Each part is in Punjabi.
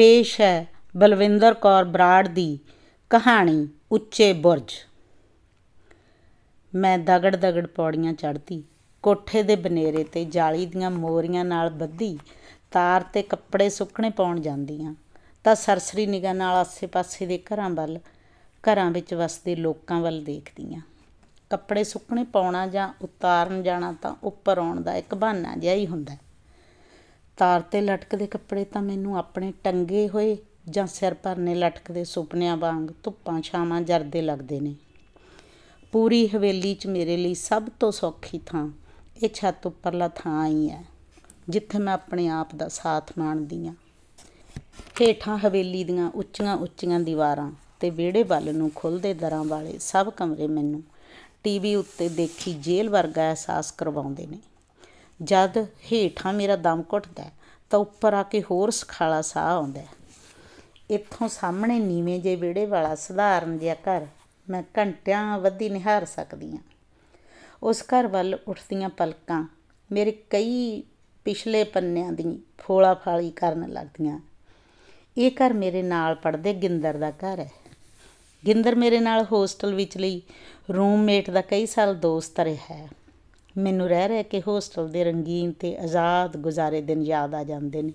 ਪੇਸ਼ ਹੈ ਬਲਵਿੰਦਰ ਕੌਰ ਬਰਾੜ ਦੀ ਕਹਾਣੀ ਉੱਚੇ ਬੁਰਜ ਮੈਂ ਦਗੜ ਦਗੜ ਪੌੜੀਆਂ ਚੜ੍ਹਦੀ ਕੋਠੇ ਦੇ ਬਨੇਰੇ ਤੇ ਜਾਲੀ ਦੀਆਂ ਮੋਰੀਆਂ ਨਾਲ ਬੱਧੀ ਤਾਰ ਤੇ ਕੱਪੜੇ ਸੁੱਕਣੇ ਪਾਉਣ ਜਾਂਦੀਆਂ ਤਾਂ ਸਰਸਰੀ ਨਿਗਾਹ ਨਾਲ ਆਸੇ-ਪਾਸੇ ਦੇ ਘਰਾਂ ਵੱਲ ਘਰਾਂ ਵਿੱਚ ਵਸਦੇ ਲੋਕਾਂ ਵੱਲ ਦੇਖਦੀਆਂ ਕੱਪੜੇ ਸੁੱਕਣੇ ਪਾਉਣਾ ਜਾਂ ਉਤਾਰਨ ਜਾਣਾ ਤਾਂ ਉੱਪਰ ਆਉਣ ਦਾ ਇੱਕ ਬਹਾਨਾ ਜਿਹਾ ਹੀ ਹੁੰਦਾ ਤਾਰ 'ਤੇ ਲਟਕਦੇ ਕੱਪੜੇ ਤਾਂ ਮੈਨੂੰ ਆਪਣੇ ਟੰਗੇ ਹੋਏ ਜਾਂ ਸਿਰ ਪਰਨੇ ਲਟਕਦੇ ਸੁਪਨਿਆਂ ਵਾਂਗ ਧੁੱਪਾਂ ਛਾਵਾਂ ਜਰਦੇ ਲੱਗਦੇ ਨੇ ਪੂਰੀ ਹਵੇਲੀ 'ਚ ਮੇਰੇ ਲਈ ਸਭ ਤੋਂ ਸੌਖੀ ਥਾਂ ਇਹ ਛੱਤ ਉੱਪਰਲਾ ਥਾਂ ਹੀ ਹੈ ਜਿੱਥੇ ਮੈਂ ਆਪਣੇ ਆਪ ਦਾ ਸਾਥ ਮਾਣਦੀ ਆਂ ਠੇਠਾਂ ਹਵੇਲੀ ਦੀਆਂ ਉੱਚੀਆਂ ਉੱਚੀਆਂ ਦੀਵਾਰਾਂ ਤੇ ਵਿਹੜੇ ਵੱਲ ਨੂੰ ਖੁੱਲਦੇ ਦਰਾਂ ਵਾਲੇ ਸਭ ਕਮਰੇ ਮੈਨੂੰ ਟੀਵੀ ਉੱਤੇ ਦੇਖੀ ਜੇਲ੍ਹ ਵਰਗਾ ਅਹਿਸਾਸ ਕਰਵਾਉਂਦੇ ਨੇ ਜਦ ਹੇਠਾਂ ਮੇਰਾ ਦਮ ਘੁੱਟਦਾ ਤਾਂ ਉੱਪਰ ਆ ਕੇ ਹੋਰ ਸਖਾਲਾ ਸਾਹ ਆਉਂਦਾ ਇੱਥੋਂ ਸਾਹਮਣੇ ਨੀਵੇਂ ਜੇ ਵਿੜੇ ਵਾਲਾ ਸਧਾਰਨ ਜਿਹਾ ਘਰ ਮੈਂ ਘੰਟਿਆਂ ਵੱਧੀ ਨਿਹਾਰ ਸਕਦੀ ਹਾਂ ਉਸ ਘਰ ਵੱਲ ਉੱਠਦੀਆਂ ਪਲਕਾਂ ਮੇਰੇ ਕਈ ਪਿਛਲੇ ਪੰਨਿਆਂ ਦੀ ਫੋਲਾ ਫਾਲੀ ਕਰਨ ਲੱਗਦੀਆਂ ਇਹ ਘਰ ਮੇਰੇ ਨਾਲ ਪੜਦੇ ਗਿੰਦਰ ਦਾ ਘਰ ਹੈ ਗਿੰਦਰ ਮੇਰੇ ਨਾਲ ਹੋਸਟਲ ਵਿੱਚ ਲਈ ਰੂਮਮੇਟ ਦਾ ਕਈ ਸਾਲ ਦੋਸਤ ਰਿਹਾ ਹੈ ਮੈਨੂੰ ਰਹਿ ਰਹਿ ਕੇ ਹੋਸਟਲ ਦੇ ਰੰਗੀਨ ਤੇ ਆਜ਼ਾਦ ਗੁਜ਼ਾਰੇ ਦਿਨ ਯਾਦ ਆ ਜਾਂਦੇ ਨੇ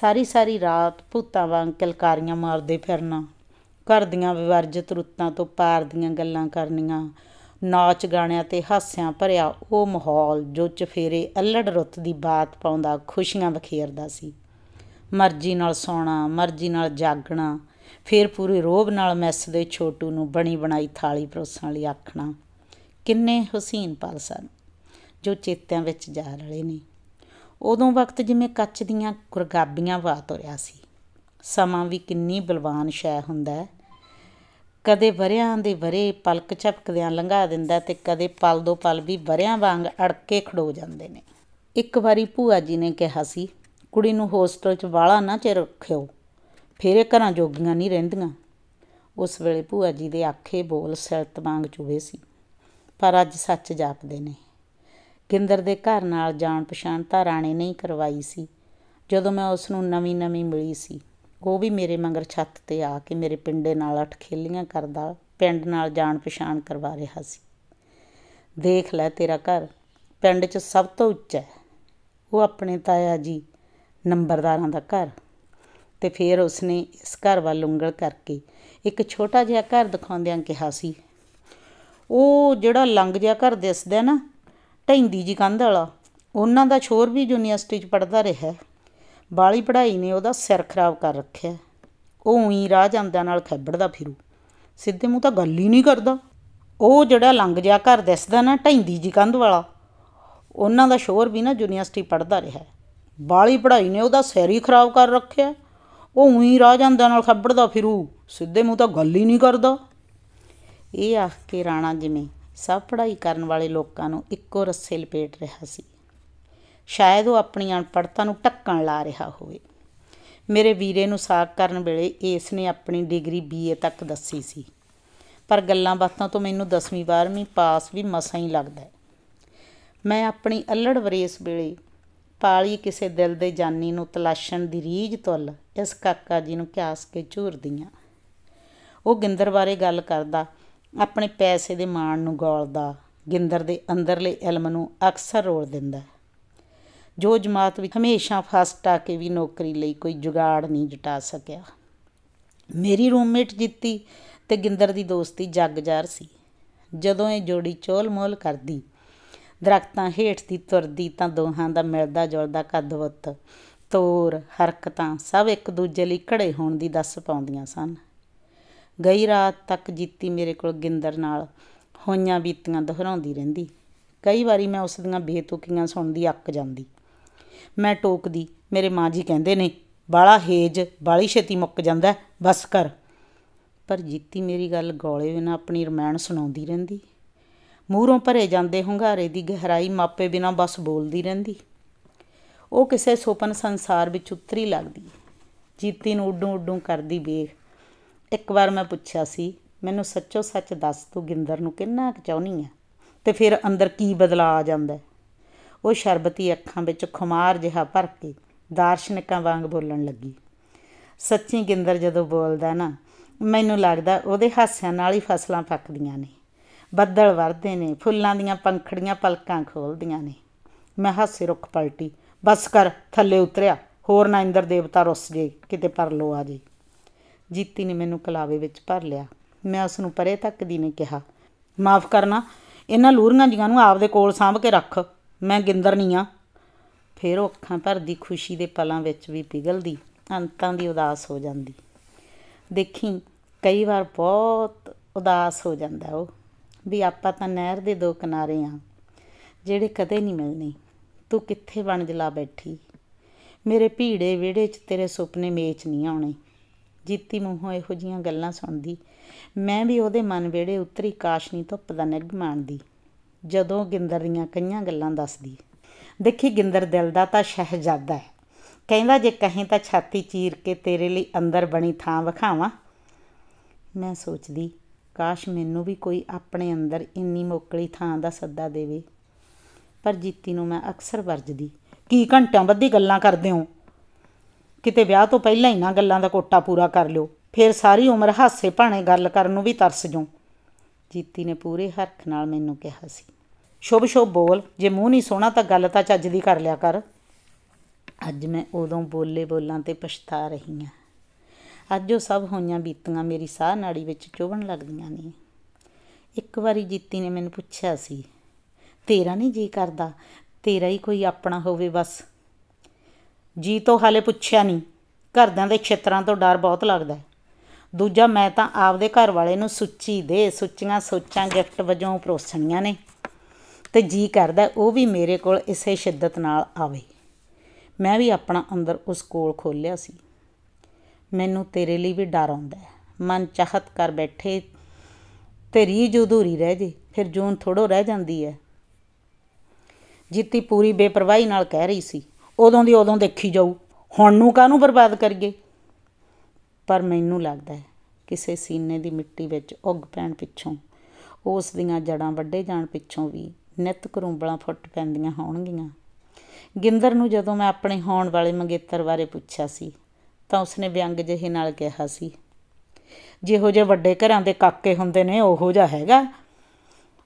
ਸਾਰੀ ਸਾਰੀ ਰਾਤ ਭੂਤਾਂ ਵਾਂਗ ਕਲਕਾਰੀਆਂ ਮਾਰਦੇ ਫਿਰਨਾ ਘਰ ਦੀਆਂ ਵਿਵਰਜਿਤ ਰੁੱਤਾਂ ਤੋਂ ਪਾਰ ਦੀਆਂ ਗੱਲਾਂ ਕਰਨੀਆਂ ਨਾਚ ਗਾਣਿਆਂ ਤੇ ਹਾਸਿਆਂ ਭਰਿਆ ਉਹ ਮਾਹੌਲ ਜੋ ਚਫੇਰੇ ਅਲੜ ਰੁੱਤ ਦੀ ਬਾਤ ਪਾਉਂਦਾ ਖੁਸ਼ੀਆਂ ਵਖੇਰਦਾ ਸੀ ਮਰਜ਼ੀ ਨਾਲ ਸੌਣਾ ਮਰਜ਼ੀ ਨਾਲ ਜਾਗਣਾ ਫਿਰ ਪੂਰੇ ਰੋਬ ਨਾਲ ਮੈਸ ਦੇ ਛੋਟੂ ਨੂੰ ਬਣੀ ਬਣਾਈ ਥਾਲੀ ਪਰੋਸਣ ਲਈ ਆਖਣਾ ਕਿੰਨੇ ਹਸੀਨ ਪਲ ਸਨ ਜੋ ਚੇਤਿਆਂ ਵਿੱਚ ਜਾ ਰਲੇ ਨੇ ਉਦੋਂ ਵਕਤ ਜਿਵੇਂ ਕੱਚ ਦੀਆਂ ਗੁਰਗਾਬੀਆਂ ਹੋ ਹੋਇਆ ਸੀ ਸਮਾਂ ਵੀ ਕਿੰਨੀ ਬਲਵਾਨ ਸ਼ੈ ਹੁੰਦਾ ਹੈ ਕਦੇ ਵਰਿਆਂ ਦੇ ਵਰੇ ਪਲਕ ਝਪਕਦਿਆਂ ਲੰਘਾ ਦਿੰਦਾ ਤੇ ਕਦੇ ਪਲ ਦੋ ਪਲ ਵੀ ਵਰਿਆਂ ਵਾਂਗ ਅੜਕੇ ਖੜੋ ਜਾਂਦੇ ਨੇ ਇੱਕ ਵਾਰੀ ਭੂਆ ਜੀ ਨੇ ਕਿਹਾ ਸੀ ਕੁੜੀ ਨੂੰ ਹੋਸਟਲ 'ਚ ਵਾਲਾ ਨਾ ਚਿਰ ਰੱਖਿਓ ਫੇਰੇ ਘਰਾਂ ਜੋਗੀਆਂ ਨਹੀਂ ਰਹਿੰਦੀਆਂ ਉਸ ਵੇਲੇ ਭੂਆ ਜੀ ਦੇ ਆਖੇ ਬੋਲ ਸਿਲਤ ਵਾਂਗ ਚੁਬੇ ਸੀ ਪਰ ਅੱਜ ਸੱਚ ਜਾਪਦੇ ਨੇ ਕਿੰਦਰ ਦੇ ਘਰ ਨਾਲ ਜਾਣ ਪਛਾਣ ਤਾਂ ਰਾਣੇ ਨਹੀਂ ਕਰਵਾਈ ਸੀ ਜਦੋਂ ਮੈਂ ਉਸ ਨੂੰ ਨਵੀਂ-ਨਵੀਂ ਮਿਲੀ ਸੀ ਉਹ ਵੀ ਮੇਰੇ ਮੰਗਰ ਛੱਤ ਤੇ ਆ ਕੇ ਮੇਰੇ ਪਿੰਡੇ ਨਾਲ ਅਟਖੇਲੀਆਂ ਕਰਦਾ ਪਿੰਡ ਨਾਲ ਜਾਣ ਪਛਾਣ ਕਰਵਾ ਰਿਹਾ ਸੀ ਦੇਖ ਲੈ ਤੇਰਾ ਘਰ ਪਿੰਡ 'ਚ ਸਭ ਤੋਂ ਉੱਚਾ ਹੈ ਉਹ ਆਪਣੇ ਤਾਇਆ ਜੀ ਨੰਬਰਦਾਰਾਂ ਦਾ ਘਰ ਤੇ ਫਿਰ ਉਸਨੇ ਇਸ ਘਰ ਵੱਲ ਉਂਗਲ ਕਰਕੇ ਇੱਕ ਛੋਟਾ ਜਿਹਾ ਘਰ ਦਿਖਾਉਂਦਿਆਂ ਕਿਹਾ ਸੀ ਉਹ ਜਿਹੜਾ ਲੰਗ ਜਿਆ ਘਰ ਦਿਸਦਾ ਨਾ ਢੈਂਦੀ ਜੀ ਕੰਧ ਵਾਲਾ ਉਹਨਾਂ ਦਾ ਛੋਰ ਵੀ ਯੂਨੀਵਰਸਿਟੀ 'ਚ ਪੜਦਾ ਰਿਹਾ ਬਾਲੀ ਪੜਾਈ ਨੇ ਉਹਦਾ ਸਿਰ ਖਰਾਬ ਕਰ ਰੱਖਿਆ ਉਹ ਉਹੀ ਰਾਹ ਜਾਂਦਾ ਨਾਲ ਖੈਬੜਦਾ ਫਿਰੂ ਸਿੱਧੇ ਮੂੰਹ ਤਾਂ ਗੱਲ ਹੀ ਨਹੀਂ ਕਰਦਾ ਉਹ ਜਿਹੜਾ ਲੰਗ ਜਿਆ ਘਰ ਦਿਸਦਾ ਨਾ ਢੈਂਦੀ ਜੀ ਕੰਧ ਵਾਲਾ ਉਹਨਾਂ ਦਾ ਸ਼ੋਰ ਵੀ ਨਾ ਯੂਨੀਵਰਸਿਟੀ ਪੜਦਾ ਰਿਹਾ ਬਾਲੀ ਪੜਾਈ ਨੇ ਉਹਦਾ ਸਿਰ ਹੀ ਖਰਾਬ ਕਰ ਰੱਖਿਆ ਉਹ ਉਹੀ ਰਾਹ ਜਾਂਦਾ ਨਾਲ ਖੱਬੜਦਾ ਫਿਰੂ ਸਿੱਧੇ ਮੂੰਹ ਤਾਂ ਗੱਲ ਹੀ ਨਹੀਂ ਕਰਦਾ ਇਹ ਆਖ ਕੇ ਰਾਣਾ ਜਿਵੇਂ ਸਭ ਪੜਾਈ ਕਰਨ ਵਾਲੇ ਲੋਕਾਂ ਨੂੰ ਇੱਕੋ ਰਸੇ ਲਪੇਟ ਰਿਹਾ ਸੀ ਸ਼ਾਇਦ ਉਹ ਆਪਣੀ ਅਣਪੜਤਾ ਨੂੰ ਟੱਕਣ ਲਾ ਰਿਹਾ ਹੋਵੇ ਮੇਰੇ ਵੀਰੇ ਨੂੰ ਸਾਖ ਕਰਨ ਵੇਲੇ ਇਸ ਨੇ ਆਪਣੀ ਡਿਗਰੀ ਬੀਏ ਤੱਕ ਦੱਸੀ ਸੀ ਪਰ ਗੱਲਾਂ ਬਾਤਾਂ ਤੋਂ ਮੈਨੂੰ 10ਵੀਂ 12ਵੀਂ ਪਾਸ ਵੀ ਮਸਾਂ ਹੀ ਲੱਗਦਾ ਮੈਂ ਆਪਣੀ ਅਲੜ ਵਰੇਸ ਵੇਲੇ ਪਾਲੀ ਕਿਸੇ ਦਿਲ ਦੇ ਜਾਨੀ ਨੂੰ ਤਲਾਸ਼ਣ ਦੀ ਰੀਝ ਤੁੱਲ ਇਸ ਕਾਕਾ ਜੀ ਨੂੰ ਕਿਆਸ ਕੇ ਝੂਰਦੀਆਂ ਉਹ ਗਿੰਦਰ ਬਾਰੇ ਗੱਲ ਕਰਦਾ ਆਪਣੇ ਪੈਸੇ ਦੇ ਮਾਣ ਨੂੰ ਗੋਲਦਾ ਗਿੰਦਰ ਦੇ ਅੰਦਰਲੇ ਇਲਮ ਨੂੰ ਅਕਸਰ ਰੋਲ ਦਿੰਦਾ ਜੋ ਜਮਾਤ ਵਿੱਚ ਹਮੇਸ਼ਾ ਫਸਟ ਆ ਕੇ ਵੀ ਨੌਕਰੀ ਲਈ ਕੋਈ ਜੁਗਾੜ ਨਹੀਂ ਜਟਾ ਸਕਿਆ ਮੇਰੀ ਰੂਮਮੇਟ ਜਿੱਤੀ ਤੇ ਗਿੰਦਰ ਦੀ ਦੋਸਤੀ ਜੱਗਜਾਰ ਸੀ ਜਦੋਂ ਇਹ ਜੋੜੀ ਚੋਲ-ਮੋਲ ਕਰਦੀ ਦਰਖਤਾਂ ਹੇਠ ਦੀ ਤੁਰਦੀ ਤਾਂ ਦੋਹਾਂ ਦਾ ਮਿਲਦਾ ਜੁਲਦਾ ਕਦਵਤ ਤੋਰ ਹਰਕਤਾਂ ਸਭ ਇੱਕ ਦੂਜੇ ਲਈ ਖੜੇ ਹੋਣ ਦੀ ਦੱਸ ਪਾਉਂਦੀਆਂ ਸਨ ਗਈ ਰਾਤ ਤੱਕ ਜੀਤੀ ਮੇਰੇ ਕੋਲ ਗਿੰਦਰ ਨਾਲ ਹੋਈਆਂ ਬੀਤੀਆਂ ਦੁਹਰਾਉਂਦੀ ਰਹਿੰਦੀ ਕਈ ਵਾਰੀ ਮੈਂ ਉਸ ਦੀਆਂ ਬੇਤੁਕੀਆਂ ਸੁਣਦੀ ਅੱਕ ਜਾਂਦੀ ਮੈਂ ਟੋਕਦੀ ਮੇਰੇ ਮਾਂ ਜੀ ਕਹਿੰਦੇ ਨੇ ਬਾਲਾ ਹੇਜ ਬਾਲੀ ਛੇਤੀ ਮੁੱਕ ਜਾਂਦਾ ਬਸ ਕਰ ਪਰ ਜੀਤੀ ਮੇਰੀ ਗੱਲ ਗੋਲੇ ਬਿਨਾ ਆਪਣੀ ਰਮਾਇਣ ਸੁਣਾਉਂਦੀ ਰਹਿੰਦੀ ਮੂਹਰੋਂ ਭਰੇ ਜਾਂਦੇ ਹੰਗਾਰੇ ਦੀ ਗਹਿਰਾਈ ਮਾਪੇ ਬਿਨਾ ਬਸ ਬੋਲਦੀ ਰਹਿੰਦੀ ਉਹ ਕਿਸੇ ਸੁਪਨ ਸੰਸਾਰ ਵਿੱਚ ਉਤਰੀ ਲੱਗਦੀ ਜੀਤੀ ਨੂੰ ਉੱਡੂ ਉੱਡੂ ਕਰਦੀ ਵੇਖ ਇੱਕ ਵਾਰ ਮੈਂ ਪੁੱਛਿਆ ਸੀ ਮੈਨੂੰ ਸੱਚੋ ਸੱਚ ਦੱਸ ਤੂੰ ਗਿੰਦਰ ਨੂੰ ਕਿੰਨਾ ਚਾਹੁੰਨੀ ਆ ਤੇ ਫਿਰ ਅੰਦਰ ਕੀ ਬਦਲਾ ਆ ਜਾਂਦਾ ਉਹ ਸ਼ਰਬਤੀ ਅੱਖਾਂ ਵਿੱਚ ਖੁਮਾਰ ਜਿਹਾ ਭਰ ਕੇ ਦਾਰਸ਼ਨਿਕਾਂ ਵਾਂਗ ਬੋਲਣ ਲੱਗੀ ਸੱਚੀ ਗਿੰਦਰ ਜਦੋਂ ਬੋਲਦਾ ਨਾ ਮੈਨੂੰ ਲੱਗਦਾ ਉਹਦੇ ਹਾਸਿਆਂ ਨਾਲ ਹੀ ਫਸਲਾਂ ਫੱਕਦੀਆਂ ਨੇ ਬੱਦਲ ਵਰਦੇ ਨੇ ਫੁੱਲਾਂ ਦੀਆਂ ਪੰਖੜੀਆਂ ਪਲਕਾਂ ਖੋਲਦੀਆਂ ਨੇ ਮੈਂ ਹਾਸੇ ਰੁੱਖ ਪਲਟੀ ਬਸ ਕਰ ਥੱਲੇ ਉਤਰਿਆ ਹੋਰ ਨਾ ਇੰਦਰ ਦੇਵਤਾ ਰੁੱਸ ਜੇ ਕਿਤੇ ਪਰ ਲੋ ਆ ਜੇ ਜੀਤੀ ਨੇ ਮੈਨੂੰ ਕਲਾਵੇ ਵਿੱਚ ਭਰ ਲਿਆ ਮੈਂ ਉਸ ਨੂੰ ਪਰੇ ਤੱਕ ਦੀ ਨੇ ਕਿਹਾ ਮਾਫ ਕਰਨਾ ਇਹਨਾਂ ਲੂਰੀਆਂ ਜੀਆਂ ਨੂੰ ਆਪਦੇ ਕੋਲ ਸਾਂਭ ਕੇ ਰੱਖ ਮੈਂ ਗਿੰਦਰ ਨਹੀਂ ਆ ਫਿਰ ਉਹ ਅੱਖਾਂ ਭਰਦੀ ਖੁਸ਼ੀ ਦੇ ਪਲਾਂ ਵਿੱਚ ਵੀ ਪਿਗਲਦੀ ਅੰਤਾਂ ਦੀ ਉਦਾਸ ਹੋ ਜਾਂਦੀ ਦੇਖੀ ਕਈ ਵਾਰ ਬਹੁਤ ਉਦਾਸ ਹੋ ਜਾਂਦਾ ਉਹ ਵੀ ਆਪਾਂ ਤਾਂ ਨਹਿਰ ਦੇ ਦੋ ਕਿਨਾਰੇ ਆ ਜਿਹੜੇ ਕਦੇ ਨਹੀਂ ਮਿਲਨੇ ਤੂੰ ਕਿੱਥੇ ਬਣ ਜਲਾ ਬੈਠੀ ਮੇਰੇ ਭੀੜੇ ਵਿੜੇ 'ਚ ਤੇਰੇ ਸੁਪਨੇ ਮੇਚ ਨਹੀਂ ਆਉਣੇ ਜੀਤੀ ਮੂੰਹੋਂ ਇਹੋ ਜੀਆਂ ਗੱਲਾਂ ਸੁਣਦੀ ਮੈਂ ਵੀ ਉਹਦੇ ਮਨ ਵੇੜੇ ਉਤਰੀ ਕਾਸ਼ਨੀ ਧੁੱਪ ਦਾ ਨਿੱਘ ਮਾਣਦੀ ਜਦੋਂ ਗਿੰਦਰ ਦੀਆਂ ਕਈਆਂ ਗੱਲਾਂ ਦੱਸਦੀ ਦੇਖੀ ਗਿੰਦਰ ਦਿਲ ਦਾ ਤਾਂ ਸ਼ਹਿਜ਼ਾਦਾ ਹੈ ਕਹਿੰਦਾ ਜੇ ਕਹੇ ਤਾਂ ਛਾਤੀ چیر ਕੇ ਤੇਰੇ ਲਈ ਅੰਦਰ ਬਣੀ ਥਾਂ ਵਿਖਾਵਾਂ ਮੈਂ ਸੋਚਦੀ ਕਾਸ਼ ਮੈਨੂੰ ਵੀ ਕੋਈ ਆਪਣੇ ਅੰਦਰ ਇੰਨੀ ਮੋਕਲੀ ਥਾਂ ਦਾ ਸੱਦਾ ਦੇਵੇ ਪਰ ਜੀਤੀ ਨੂੰ ਮੈਂ ਅਕਸਰ ਵਰਜਦੀ ਕੀ ਘੰਟਿਆਂ ਬੱਧੀ ਗੱਲਾਂ ਕਰਦੇ ਹੋ ਕਿਤੇ ਵਿਆਹ ਤੋਂ ਪਹਿਲਾਂ ਹੀ ਨਾ ਗੱਲਾਂ ਦਾ ਕੋਟਾ ਪੂਰਾ ਕਰ ਲਿਓ ਫਿਰ ਸਾਰੀ ਉਮਰ ਹਾਸੇ ਭਾਣੇ ਗੱਲ ਕਰਨ ਨੂੰ ਵੀ ਤਰਸ ਜੂ ਜੀਤੀ ਨੇ ਪੂਰੇ ਹਰਖ ਨਾਲ ਮੈਨੂੰ ਕਿਹਾ ਸੀ ਸ਼ੁਭ ਸ਼ੁਭ ਬੋਲ ਜੇ ਮੂੰਹ ਨਹੀਂ ਸੋਣਾ ਤਾਂ ਗੱਲ ਤਾਂ ਚੱਜ ਦੀ ਕਰ ਲਿਆ ਕਰ ਅੱਜ ਮੈਂ ਉਦੋਂ ਬੋਲੇ ਬੋਲਾਂ ਤੇ ਪਛਤਾ ਰਹੀ ਹਾਂ ਅੱਜ ਉਹ ਸਭ ਹੋਈਆਂ ਬੀਤੀਆਂ ਮੇਰੀ ਸਾਹ ਨਾੜੀ ਵਿੱਚ ਚੋਬਣ ਲੱਗਦੀਆਂ ਨੇ ਇੱਕ ਵਾਰੀ ਜੀਤੀ ਨੇ ਮੈਨੂੰ ਪੁੱਛਿਆ ਸੀ ਤੇਰਾ ਨਹੀਂ ਜੀ ਕਰਦਾ ਤੇਰਾ ਹੀ ਕੋਈ ਆਪਣਾ ਹੋਵੇ ਬਸ ਜੀ ਤੋਂ ਹਾਲੇ ਪੁੱਛਿਆ ਨਹੀਂ ਘਰਦਿਆਂ ਦੇ ਖੇਤਰਾਂ ਤੋਂ ਡਰ ਬਹੁਤ ਲੱਗਦਾ ਦੂਜਾ ਮੈਂ ਤਾਂ ਆਪਦੇ ਘਰ ਵਾਲੇ ਨੂੰ ਸੁੱਚੀ ਦੇ ਸੁੱਚੀਆਂ ਸੋਚਾਂ ਗਿਫਟ ਵਜੋਂ ਪਰੋਸਣੀਆਂ ਨੇ ਤੇ ਜੀ ਕਰਦਾ ਉਹ ਵੀ ਮੇਰੇ ਕੋਲ ਇਸੇ ਸ਼ਿੱਦਤ ਨਾਲ ਆਵੇ ਮੈਂ ਵੀ ਆਪਣਾ ਅੰਦਰ ਉਸ ਕੋਲ ਖੋਲਿਆ ਸੀ ਮੈਨੂੰ ਤੇਰੇ ਲਈ ਵੀ ਡਰ ਆਉਂਦਾ ਮਨ ਚਾਹਤ ਕਰ ਬੈਠੇ ਤੇਰੀ ਰੀਝ ਅਧੂਰੀ ਰਹਿ ਜੇ ਫਿਰ ਜੂਨ ਥੋੜੋ ਰਹਿ ਜਾਂਦੀ ਹੈ ਜੀਤੀ ਪੂਰੀ ਬੇਪਰਵਾਹੀ ਨਾਲ ਕਹਿ ਰਹੀ ਸੀ ਉਦੋਂ ਦੀ ਉਦੋਂ ਦੇਖੀ ਜਾਊ ਹੁਣ ਨੂੰ ਕਾਹਨੂੰ ਬਰਬਾਦ ਕਰੀਏ ਪਰ ਮੈਨੂੰ ਲੱਗਦਾ ਹੈ ਕਿਸੇ ਸੀਨੇ ਦੀ ਮਿੱਟੀ ਵਿੱਚ ਉੱਗ ਪੈਣ ਪਿੱਛੋਂ ਉਸ ਦੀਆਂ ਜੜਾਂ ਵੱਡੇ ਜਾਣ ਪਿੱਛੋਂ ਵੀ ਨਿਤ ਕਰੂੰਬਲਾਂ ਫੁੱਟ ਪੈਂਦੀਆਂ ਹੋਣਗੀਆਂ ਗਿੰਦਰ ਨੂੰ ਜਦੋਂ ਮੈਂ ਆਪਣੇ ਹੋਣ ਵਾਲੇ ਮੰਗੇਤਰ ਬਾਰੇ ਪੁੱਛਿਆ ਸੀ ਤਾਂ ਉਸਨੇ ਵਿਅੰਗ ਜਿਹੇ ਨਾਲ ਕਿਹਾ ਸੀ ਜਿਹੋ ਜਿਹੇ ਵੱਡੇ ਘਰਾਂ ਦੇ ਕਾਕੇ ਹੁੰਦੇ ਨੇ ਉਹੋ ਜਿਹਾ ਹੈਗਾ